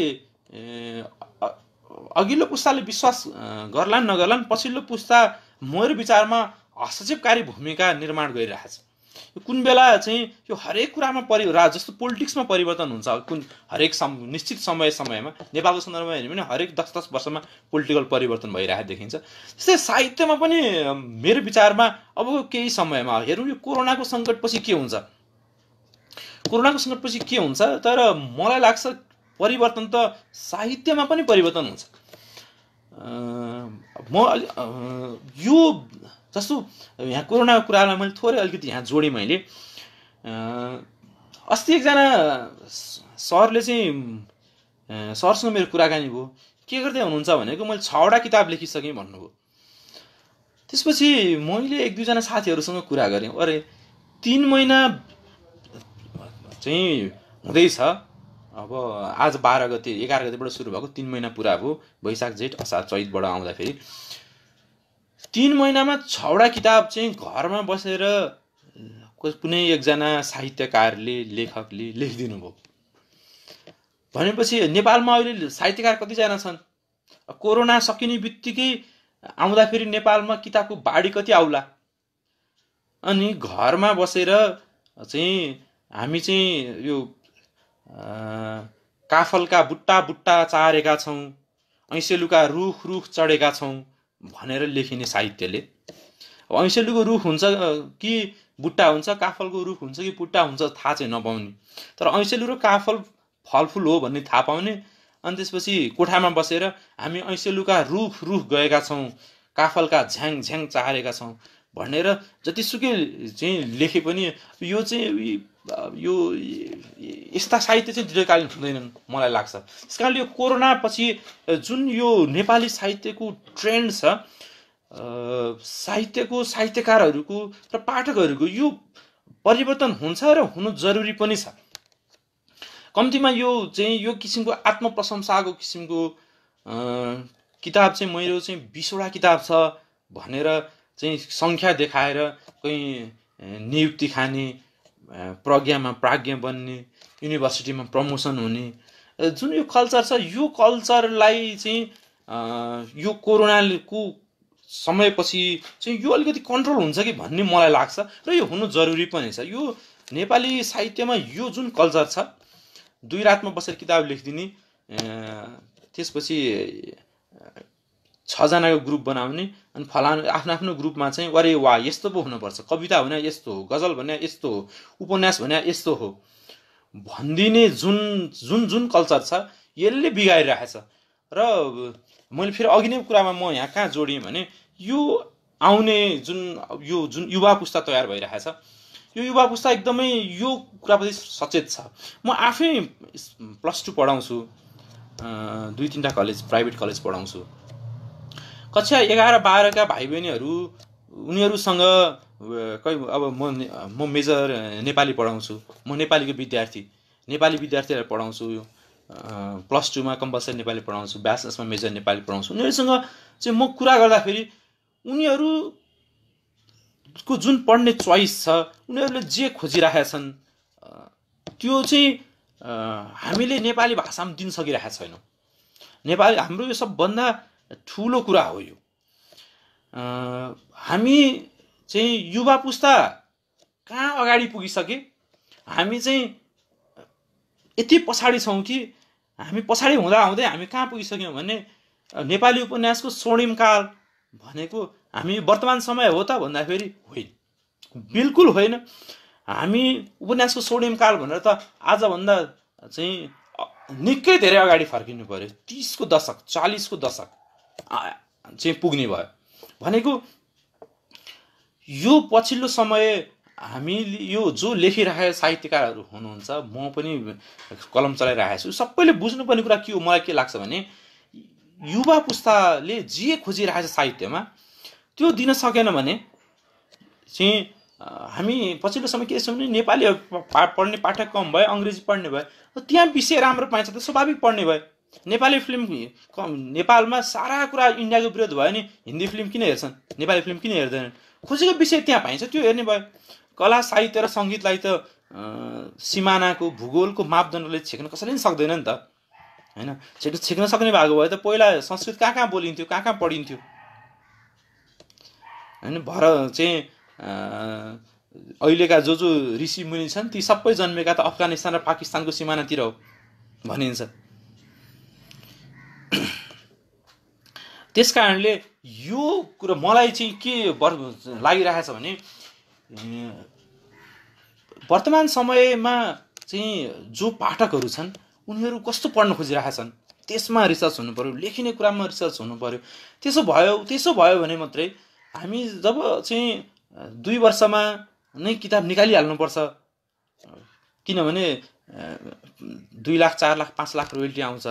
अघिल्लो पुस्ताले विश्वास गर्लान् नगर्लान् पछिल्लो पुस्ता मेरो विचारमा हस्तक्षेपकारी भूमिका निर्माण गरिरहेछ कुन बेला चाहिँ यो हरेक कुरामा परिरा जस्तो पोलिटिक्समा परिवर्तन हुन्छ कुन हरेक सम निश्चित समय समयमा नेपालको सन्दर्भमा हेऱ्यो भने हरेक दस दस वर्षमा पोलिटिकल परिवर्तन भइरहेको देखिन्छ त्यस्तै साहित्यमा पनि मेरो विचारमा अब केही समयमा हेरौँ यो कोरोनाको सङ्कटपछि के हुन्छ कोरोनाको सङ्कटपछि के हुन्छ तर मलाई लाग्छ परिवर्तन त साहित्यमा पनि परिवर्तन हुन्छ म अलि यो जस्तो यहाँ कोरोनाको कुरालाई मैले थोरै अलिकति यहाँ जोडेँ मैले अस्ति एकजना सरले चाहिँ सरसँग मेरो कुराकानी भयो के गर्दै हुनुहुन्छ भनेको मैले छवटा किताब लेखिसकेँ भन्नुभयो त्यसपछि मैले एक दुईजना साथीहरूसँग कुरा गरेँ अरे तिन महिना चाहिँ हुँदैछ अब आज बाह्र गते एघार गतेबाट सुरु भएको तिन महिना पुरा भयो वैशाख जेठ असार चैतबाट आउँदाखेरि तिन महिनामा छवटा किताब चाहिँ घरमा बसेर कुनै एकजना साहित्यकारले लेखकले लेखिदिनु भयो भनेपछि नेपालमा अहिले साहित्यकार कतिजना छन् कोरोना सकिने बित्तिकै आउँदाखेरि नेपालमा किताबको बाढी कति आउला अनि घरमा बसेर चाहिँ हामी चाहिँ यो काफलका बुट्टा बुट्टा चारेका छौँ ऐँसेलुका रुख रुख चढेका छौँ भनेर लेखिने साहित्यले अब ऐँसेलुको रुख हुन्छ कि बुट्टा हुन्छ काफलको रुख हुन्छ कि बुट्टा हुन्छ थाहा चाहिँ नपाउने तर ऐँसेलु र काफल फलफुल हो भन्ने थाहा पाउने अनि त्यसपछि कोठामा बसेर हामी ऐँसेलुका रुख रुख गएका छौँ काफलका झ्याङ झ्याङ चारेका छौँ भनेर जतिसुकै चाहिँ लेखे पनि यो चाहिँ यो यस्ता साहित्य चाहिँ दीर्घकालीन हुँदैनन् मलाई लाग्छ त्यस कारणले यो पछि जुन यो नेपाली साहित्यको ट्रेन्ड छ साहित्यको साहित्यकारहरूको र पाठकहरूको यो परिवर्तन हुन्छ र हुनु जरुरी पनि छ कम्तीमा यो चाहिँ यो किसिमको आत्मप्रशंसाको किसिमको किताब चाहिँ मेरो चाहिँ बिसवटा किताब छ भनेर चाहिँ सङ्ख्या देखाएर कहीँ नियुक्ति खाने प्रज्ञामा प्राज्ञ बन्ने युनिभर्सिटीमा प्रमोसन हुने जुन यो कल्चर छ यो कल्चरलाई चाहिँ यो कोरोनाको समयपछि चाहिँ यो अलिकति कन्ट्रोल हुन्छ कि भन्ने मलाई लाग्छ र यो हुनु जरुरी पनि छ यो नेपाली साहित्यमा यो जुन कल्चर छ दुई रातमा बसेर किताब लेखिदिने त्यसपछि छजनाको ग्रुप बनाउने अनि फलानु आफ्नो आफ्नो ग्रुपमा चाहिँ अरे वा यस्तो पो हुनुपर्छ कविता भने यस्तो हो गजल भने यस्तो हो उपन्यास भने यस्तो हो भनिदिने जुन जुन जुन कल्चर छ यसले बिगारिरहेछ र मैले फेरि अघि नै कुरामा म यहाँ कहाँ जोडिएँ भने यो आउने जुन यो जुन युवा पुस्ता तयार भइरहेछ यो युवा पुस्ता एकदमै यो कुराप्रति सचेत छ म आफै प्लस टू पढाउँछु दुई तिनवटा कलेज प्राइभेट कलेज पढाउँछु कक्षा एघार बाह्रका भाइ बहिनीहरू उनीहरूसँग कहीँ अब म म मेजर नेपाली पढाउँछु म नेपालीको विद्यार्थी नेपाली विद्यार्थीलाई पढाउँछु यो प्लस टूमा कम्पलसरी नेपाली पढाउँछु ब्याचलर्समा मेजर नेपाली पढाउँछु उनीहरूसँग चाहिँ म कुरा गर्दाखेरि उनीहरूको जुन पढ्ने चोइस छ उनीहरूले जे खोजिरहेका छन् त्यो चाहिँ हामीले नेपाली भाषामा दिन सकिरहेका छैनौँ नेपाली हाम्रो यो सबभन्दा ठुलो कुरा हो यो हामी चाहिँ युवा पुस्ता कहाँ अगाडि पुगिसके हामी चाहिँ यति पछाडि छौँ कि हामी पछाडि हुँदा हुँदै हामी कहाँ पुगिसक्यौँ भने नेपाली उपन्यासको स्वर्णिम काल भनेको हामी वर्तमान समय हो त भन्दाखेरि होइन बिल्कुल होइन हामी उपन्यासको स्वर्णिम काल भनेर त आजभन्दा चाहिँ निकै धेरै अगाडि फर्किनु पऱ्यो तिसको दशक चालिसको दशक चाहिँ पुग्ने भयो भनेको यो पछिल्लो समय हामी यो जो लेखिरहेका साहित्यकारहरू हुनुहुन्छ म पनि कलम चलाइरहेको छु सबैले बुझ्नुपर्ने कुरा के हो मलाई के लाग्छ भने युवा पुस्ताले जे खोजिरहेको छ साहित्यमा त्यो दिन सकेन भने चाहिँ हामी पछिल्लो समय के छ भने नेपाली पढ्ने पाठक कम भयो अङ्ग्रेजी पढ्ने भयो त्यहाँ विषय राम्रो पाइन्छ त स्वाभाविक पढ्ने भयो नेपाली फिल्म नेपालमा सारा कुरा इन्डियाको विरोध भयो नि हिन्दी फिल्म किन हेर्छन् नेपाली फिल्म किन हेर्दैनन् खुसीको विषय त्यहाँ पाइन्छ त्यो हेर्ने भयो कला साहित्य र सङ्गीतलाई त सिमानाको भूगोलको मापदण्डले छेक्न कसैले पनि सक्दैन नि त होइन छेक्न छेक्न सक्ने भएको भए त पहिला संस्कृत कहाँ कहाँ बोलिन्थ्यो कहाँ कहाँ पढिन्थ्यो होइन भर चाहिँ अहिलेका जो जो ऋषि मुनि छन् ती सबै जन्मेका त अफगानिस्तान र पाकिस्तानको सिमानातिर हो भनिन्छ त्यस कारणले यो कुरो मलाई चाहिँ के लागिरहेछ भने वर्तमान समयमा चाहिँ जो पाठकहरू छन् उनीहरू कस्तो पढ्न छन् त्यसमा रिसर्च हुनु पऱ्यो लेखिने कुरामा रिसर्च हुनु पऱ्यो त्यसो भयो त्यसो भयो भने मात्रै हामी जब चाहिँ दुई वर्षमा नै किताब निकालिहाल्नुपर्छ किनभने दुई लाख चार लाख पाँच लाख रोयल्टी आउँछ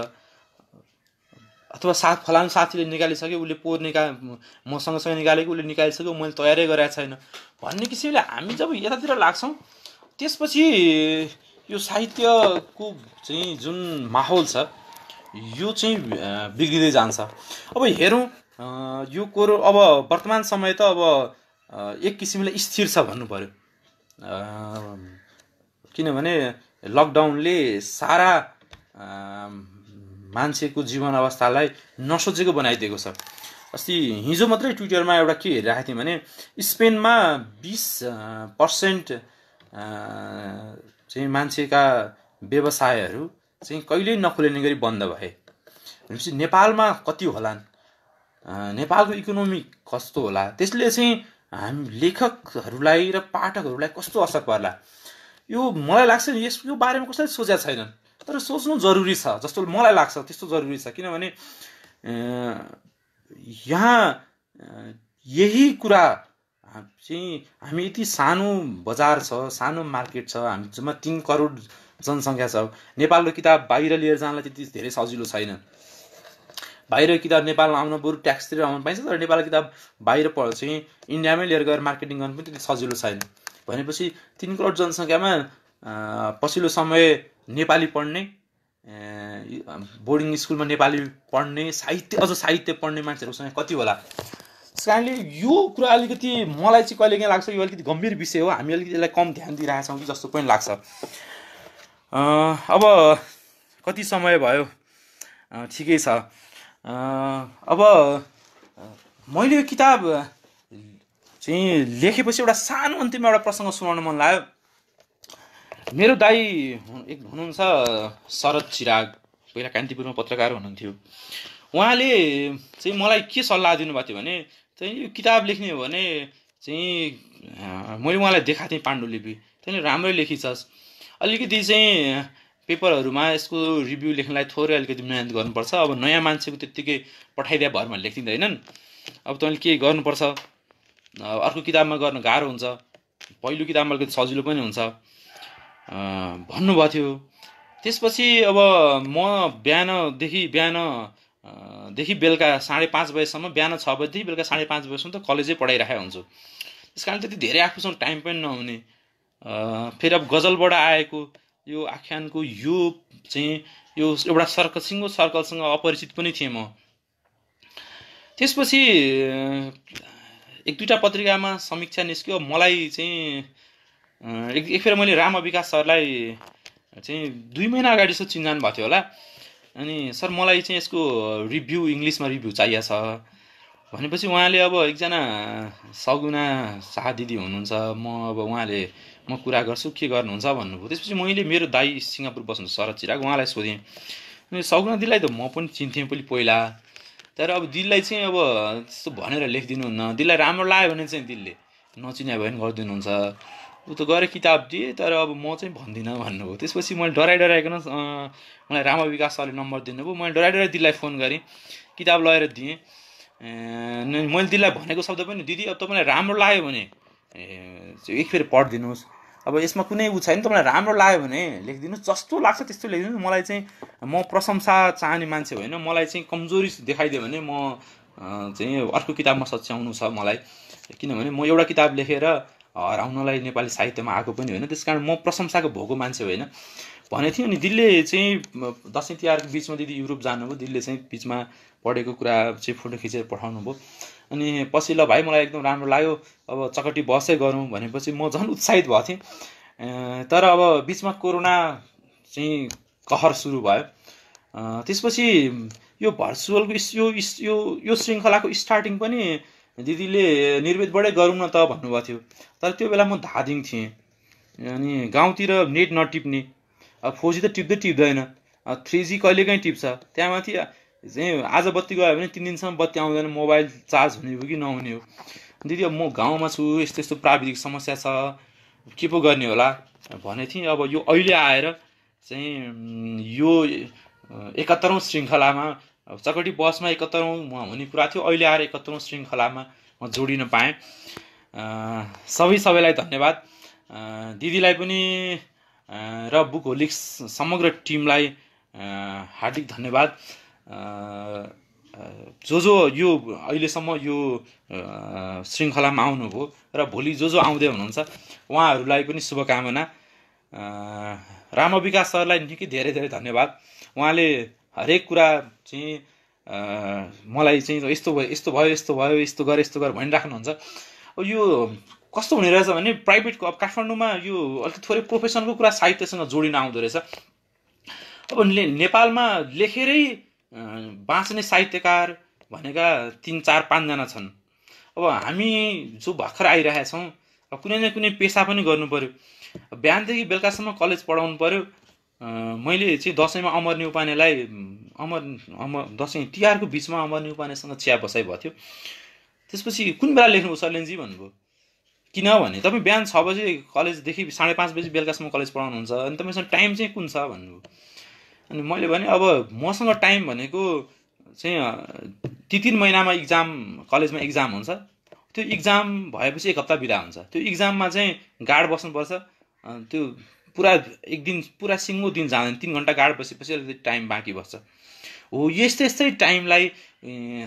अथवा साथ फलानु साथीले निकालिसक्यो उसले पोहोर निका म सँगसँगै निकालेको उसले निकालिसक्यो मैले तयारै गराएको छैन भन्ने किसिमले हामी जब यतातिर लाग्छौँ त्यसपछि यो साहित्यको चाहिँ जुन माहौल छ यो चाहिँ बिग्रिँदै जान्छ अब हेरौँ यो कुरो अब वर्तमान समय त अब एक किसिमले स्थिर छ भन्नु पऱ्यो किनभने लकडाउनले सारा मान्छेको जीवन अवस्थालाई नसोचेको बनाइदिएको छ अस्ति हिजो मात्रै ट्विटरमा एउटा के हेरिरहेको थिएँ भने स्पेनमा बिस पर्सेन्ट चाहिँ मान्छेका व्यवसायहरू चाहिँ कहिल्यै नखोलिने गरी बन्द भए भनेपछि नेपालमा कति होलान् नेपालको इकोनोमी कस्तो होला त्यसले चाहिँ हामी लेखकहरूलाई र पाठकहरूलाई कस्तो असर पर्ला यो मलाई लाग्छ यस यो बारेमा कसैले सोचेका छैनन् तर सोच्नु जरुरी छ जस्तो मलाई लाग्छ त्यस्तो जरुरी छ किनभने यहाँ यही कुरा चाहिँ हामी यति सानो बजार छ सानो मार्केट छ हामी जम्मा तिन करोड जनसङ्ख्या छ नेपालको किताब बाहिर लिएर जानलाई त्यति धेरै सजिलो छैन बाहिर किताब नेपालमा आउन बरु ट्याक्सतिर आउनु पाइन्छ तर नेपालको किताब बाहिर पढ चाहिँ इन्डियामै लिएर गएर मार्केटिङ गर्नु पनि त्यति सजिलो छैन भनेपछि तिन करोड जनसङ्ख्यामा पछिल्लो समय नेपाली पढ्ने बोर्डिङ स्कुलमा नेपाली पढ्ने साहित्य अझ साहित्य पढ्ने मान्छेहरूको सङ्ख्या कति होला त्यस कारणले यो कुरा अलिकति मलाई चाहिँ कहिले लाग्छ यो अलिकति गम्भीर विषय हो हामी अलिकति यसलाई कम ध्यान दिइरहेछौँ कि जस्तो पनि लाग्छ अब कति समय भयो ठिकै छ अब मैले यो किताब चाहिँ लेखेपछि एउटा सानो अन्तिममा एउटा प्रसङ्ग सुनाउन मन लाग्यो मेरो दाई एक हुनुहुन्छ शरद चिराग पहिला कान्तिपुरमा पत्रकार हुनुहुन्थ्यो उहाँले चाहिँ मलाई के सल्लाह दिनुभएको थियो भने चाहिँ यो किताब लेख्ने हो भने चाहिँ मैले उहाँलाई देखाएको थिएँ पाण्डुलिपि त्यहाँनिर राम्रै लेखिछस् अलिकति चाहिँ पेपरहरूमा यसको रिभ्यू लेख्नलाई थोरै अलिकति मिहिनेत गर्नुपर्छ अब नयाँ मान्छेको त्यत्तिकै पठाइदिया भरमा लेखिँदैनन् अब तपाईँले केही गर्नुपर्छ अर्को किताबमा गर्न गाह्रो हुन्छ पहिलो किताबमा अलिकति सजिलो पनि हुन्छ भन्नुभएको थियो त्यसपछि अब म बिहानदेखि देखि बेलुका साढे पाँच बजीसम्म बिहान छ बजीदेखि बेलुका साढे पाँच बजीसम्म त कलेजै पढाइरहेको हुन्छु त्यस कारण त्यति धेरै आफूसँग टाइम पनि नहुने फेरि अब गजलबाट आएको यो आख्यानको यो चाहिँ यो एउटा सर्कल सिङ्गो सर्कलसँग अपरिचित पनि थिएँ म त्यसपछि एक दुईवटा पत्रिकामा समीक्षा निस्क्यो मलाई चाहिँ एक फेर मैले राम विकास सरलाई चाहिँ दुई महिना अगाडि जस्तो चिन्जान भएको थियो होला अनि सर मलाई चाहिँ यसको रिभ्यू इङ्ग्लिसमा रिभ्यू चाहिएको छ भनेपछि उहाँले अब एकजना सगुना शाह दिदी हुनुहुन्छ म अब उहाँले म कुरा गर्छु के गर्नुहुन्छ भन्नुभयो त्यसपछि मैले मेरो दाई सिङ्गापुर बस्नु शरद चिराग उहाँलाई सोधेँ अनि सगुना दिदीलाई त म पनि चिन्थेँ पहिले पहिला तर अब दिललाई चाहिँ अब त्यस्तो भनेर लेखिदिनुहुन्न दिललाई राम्रो लाग्यो भने चाहिँ दिलले नचिन्या भयो भने गरिदिनुहुन्छ ऊ त गरेँ किताब दिएँ तर अब म चाहिँ भन्दिनँ भन्नुभयो त्यसपछि मैले डराइ डराइकन मलाई रामा विकास सरले नम्बर दिनुभयो मैले डराइ डराइ दिदीलाई फोन गरेँ किताब लगेर दिएँ मैले दिदीलाई भनेको शब्द पनि दिदी अब तपाईँलाई राम्रो लाग्यो भने एक फेरि पढिदिनुहोस् अब यसमा कुनै ऊ छैन तपाईँलाई राम्रो लाग्यो भने लेखिदिनुहोस् जस्तो लाग्छ त्यस्तो लेखिदिनुहोस् मलाई चाहिँ म प्रशंसा चाहने मान्छे होइन मलाई चाहिँ कमजोरी देखाइदियो भने म चाहिँ अर्को किताबमा सच्याउनु छ मलाई किनभने म एउटा किताब लेखेर हराउनलाई नेपाली साहित्यमा आएको पनि होइन त्यस कारण म प्रशंसाको भएको मान्छे होइन भनेको थिएँ अनि दिल्ले चाहिँ दसैँ तिहारको बिचमा दिदी युरोप जानुभयो दिल्ली चाहिँ बिचमा पढेको कुरा चाहिँ फोटो खिचेर पठाउनु भयो अनि पछि ल भाइ मलाई एकदम राम्रो लाग्यो अब चकटी बसै गरौँ भनेपछि म झन् उत्साहित भएको थिएँ तर अब बिचमा कोरोना चाहिँ कहर सुरु भयो त्यसपछि यो भर्चुअलको यो यो यो श्रृङ्खलाको स्टार्टिङ पनि दिदीले निर्वेदबाटै गरौँ न त भन्नुभएको थियो तर त्यो बेला म धादिङ थिएँ अनि गाउँतिर नेट नटिप्ने अब फोर जी त टिप्दै टिप्दैन थ्री जी कहिलेकाहीँ टिप्छ त्यहाँमाथि माथि चाहिँ आज बत्ती गयो भने तिन दिनसम्म बत्ती आउँदैन मोबाइल चार्ज हुने हो कि नहुने हो दिदी अब म गाउँमा छु यस्तो यस्तो प्राविधिक समस्या छ के पो गर्ने होला भने थिएँ अब यो अहिले आएर चाहिँ यो एकात्तरौँ श्रृङ्खलामा अब चकटी बसमा एकहत्तरौँ म हुने कुरा थियो अहिले आएर एकहत्तरौँ श्रृङ्खलामा म जोडिन पाएँ सबै सबैलाई धन्यवाद दिदीलाई पनि र बुक होलिक्स समग्र टिमलाई हार्दिक धन्यवाद जो जो यो अहिलेसम्म यो श्रृङ्खलामा आउनुभयो र भोलि जो जो आउँदै हुनुहुन्छ उहाँहरूलाई पनि शुभकामना राम विकास सरलाई निकै धेरै धेरै धन्यवाद उहाँले हरेक कुरा चाहिँ मलाई चाहिँ यस्तो भयो यस्तो भयो यस्तो भयो यस्तो गर यस्तो गर भनिराख्नुहुन्छ अब यो कस्तो हुने रहेछ भने प्राइभेटको अब काठमाडौँमा यो अलिकति थोरै प्रोफेसनको कुरा साहित्यसँग जोडिन आउँदो रहेछ अब ने, नेपालमा लेखेरै बाँच्ने साहित्यकार भनेका तिन चार पाँचजना छन् अब हामी जो भर्खर आइरहेका छौँ कुनै न कुनै पेसा पनि गर्नु पऱ्यो बिहानदेखि बेलुकासम्म कलेज पढाउनु पऱ्यो मैले चाहिँ दसैँमा अमर न्युपानेलाई अमर अमर दसैँ तिहारको बिचमा अमर न्युपानेसँग चिया बसाइ भएको थियो त्यसपछि कुन बेला लेख्नु सलेनजी भन्नुभयो किनभने तपाईँ बिहान छ बजे कलेजदेखि साढे पाँच बजी बेलुकासम्म कलेज पढाउनुहुन्छ अनि तपाईँसँग टाइम चाहिँ कुन छ भन्नुभयो अनि मैले भने अब मसँग टाइम भनेको चाहिँ ती तिन महिनामा इक्जाम कलेजमा इक्जाम हुन्छ त्यो इक्जाम भएपछि एक हप्ता बिदा हुन्छ त्यो इक्जाममा चाहिँ गार्ड बस्नुपर्छ त्यो पुरा एक दिन पुरा सिङ्गो दिन जाँदैन तिन घन्टा गाड बसेपछि अलिकति टाइम बाँकी बस्छ हो यस्तै यस्तै टाइमलाई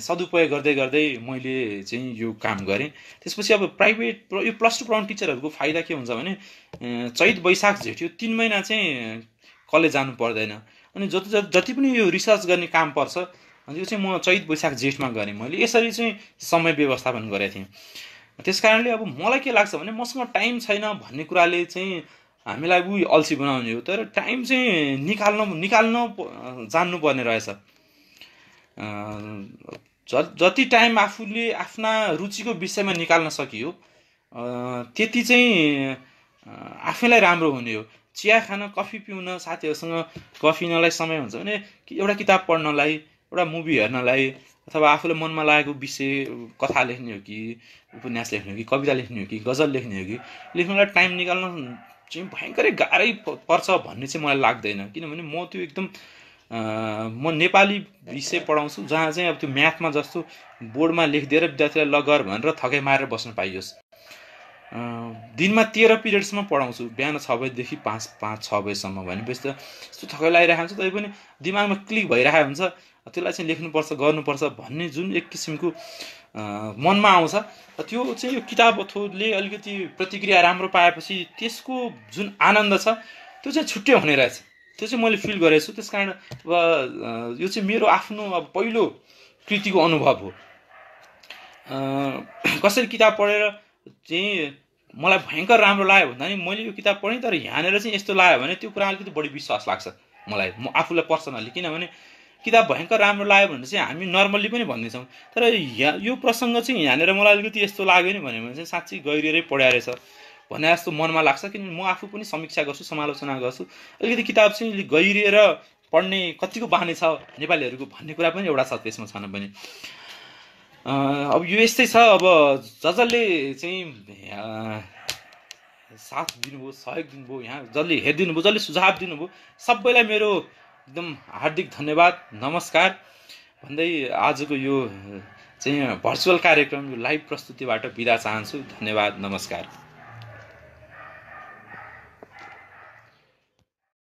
सदुपयोग गर्दै गर्दै मैले चाहिँ यो काम गरेँ त्यसपछि अब प्राइभेट यो प्लस टू पढाउने टिचरहरूको फाइदा के हुन्छ भने चैत वैशाख जेठ यो तिन महिना चाहिँ कलेज जानु पर्दैन अनि जति जति पनि यो रिसर्च गर्ने काम पर्छ अनि यो चाहिँ म चैत वैशाख जेठमा गरेँ मैले यसरी चाहिँ समय व्यवस्थापन गरेको थिएँ त्यस कारणले अब मलाई के लाग्छ भने मसँग टाइम छैन भन्ने कुराले चाहिँ हामीलाई उही अल्छी बनाउने हो तर टाइम चाहिँ निकाल्न निकाल्न जान्नुपर्ने रहेछ ज जति टाइम आफूले आफ्ना रुचिको विषयमा निकाल्न सकियो त्यति चाहिँ आफैलाई राम्रो हुने हो चिया खान कफी पिउन साथीहरूसँग कफी समय हुन्छ भने एउटा किताब पढ्नलाई एउटा मुभी हेर्नलाई अथवा आफूले मनमा लागेको विषय कथा लेख्ने हो कि उपन्यास लेख्ने हो कि कविता लेख्ने हो कि गजल लेख्ने हो कि लेख्नलाई टाइम निकाल्न चाहिँ भयङ्करै गाह्रै पर्छ भन्ने चाहिँ मलाई लाग्दैन किनभने म त्यो एकदम म नेपाली विषय पढाउँछु जहाँ चाहिँ अब त्यो म्याथमा जस्तो बोर्डमा लेखिदिएर विद्यार्थीलाई लगर भनेर थकाइ मारेर बस्न पाइयोस् दिनमा तेह्र पिरियड्समा पढाउँछु बिहान छ बजीदेखि पाँच पाँच छ बजीसम्म भनेपछि त यस्तो थकाइ लगाइरहेको हुन्छ तै पनि दिमागमा क्लिक भइरहेको हुन्छ त्यसलाई चाहिँ लेख्नुपर्छ गर्नुपर्छ भन्ने जुन एक किसिमको मनमा आउँछ त्यो चाहिँ यो किताब अथोले अलिकति प्रतिक्रिया राम्रो पाएपछि त्यसको जुन आनन्द छ त्यो चाहिँ छुट्टै हुने रहेछ त्यो चाहिँ मैले फिल गरेको छु त्यस कारण अब यो चाहिँ मेरो आफ्नो अब पहिलो कृतिको अनुभव हो कसरी किताब पढेर चाहिँ मलाई भयङ्कर राम्रो लाग्यो भन्दा नि मैले यो किताब पढेँ तर यहाँनिर चाहिँ यस्तो लाग्यो भने त्यो कुरा अलिकति बढी विश्वास लाग्छ मलाई म आफूलाई पर्सनल्ली किनभने किताब भयङ्कर राम्रो लाग्यो भने चाहिँ हामी नर्मल्ली पनि भन्दैछौँ तर यहाँ यो प्रसङ्ग चाहिँ यहाँनिर मलाई अलिकति यस्तो लाग्यो नि भन्यो भने चाहिँ साँच्चै गहिरिएरै पढ्या रहेछ भने जस्तो मनमा लाग्छ किनभने म आफू पनि समीक्षा गर्छु समालोचना गर्छु अलिकति किताब चाहिँ गहिरिएर पढ्ने कतिको बानी छ नेपालीहरूको भन्ने कुरा पनि एउटा छ त्यसमा छैन पनि अब यो यस्तै छ अब ज जसले चाहिँ साथ दिनुभयो सहयोग दिनुभयो यहाँ जसले हेरिदिनु भयो जसले सुझाव दिनुभयो सबैलाई मेरो एकदम हार्दिक धन्यवाद नमस्कार भन्दै आजको यो चाहिँ भर्चुअल कार्यक्रम यो लाइभ प्रस्तुतिबाट बिदा चाहन्छु धन्यवाद नमस्कार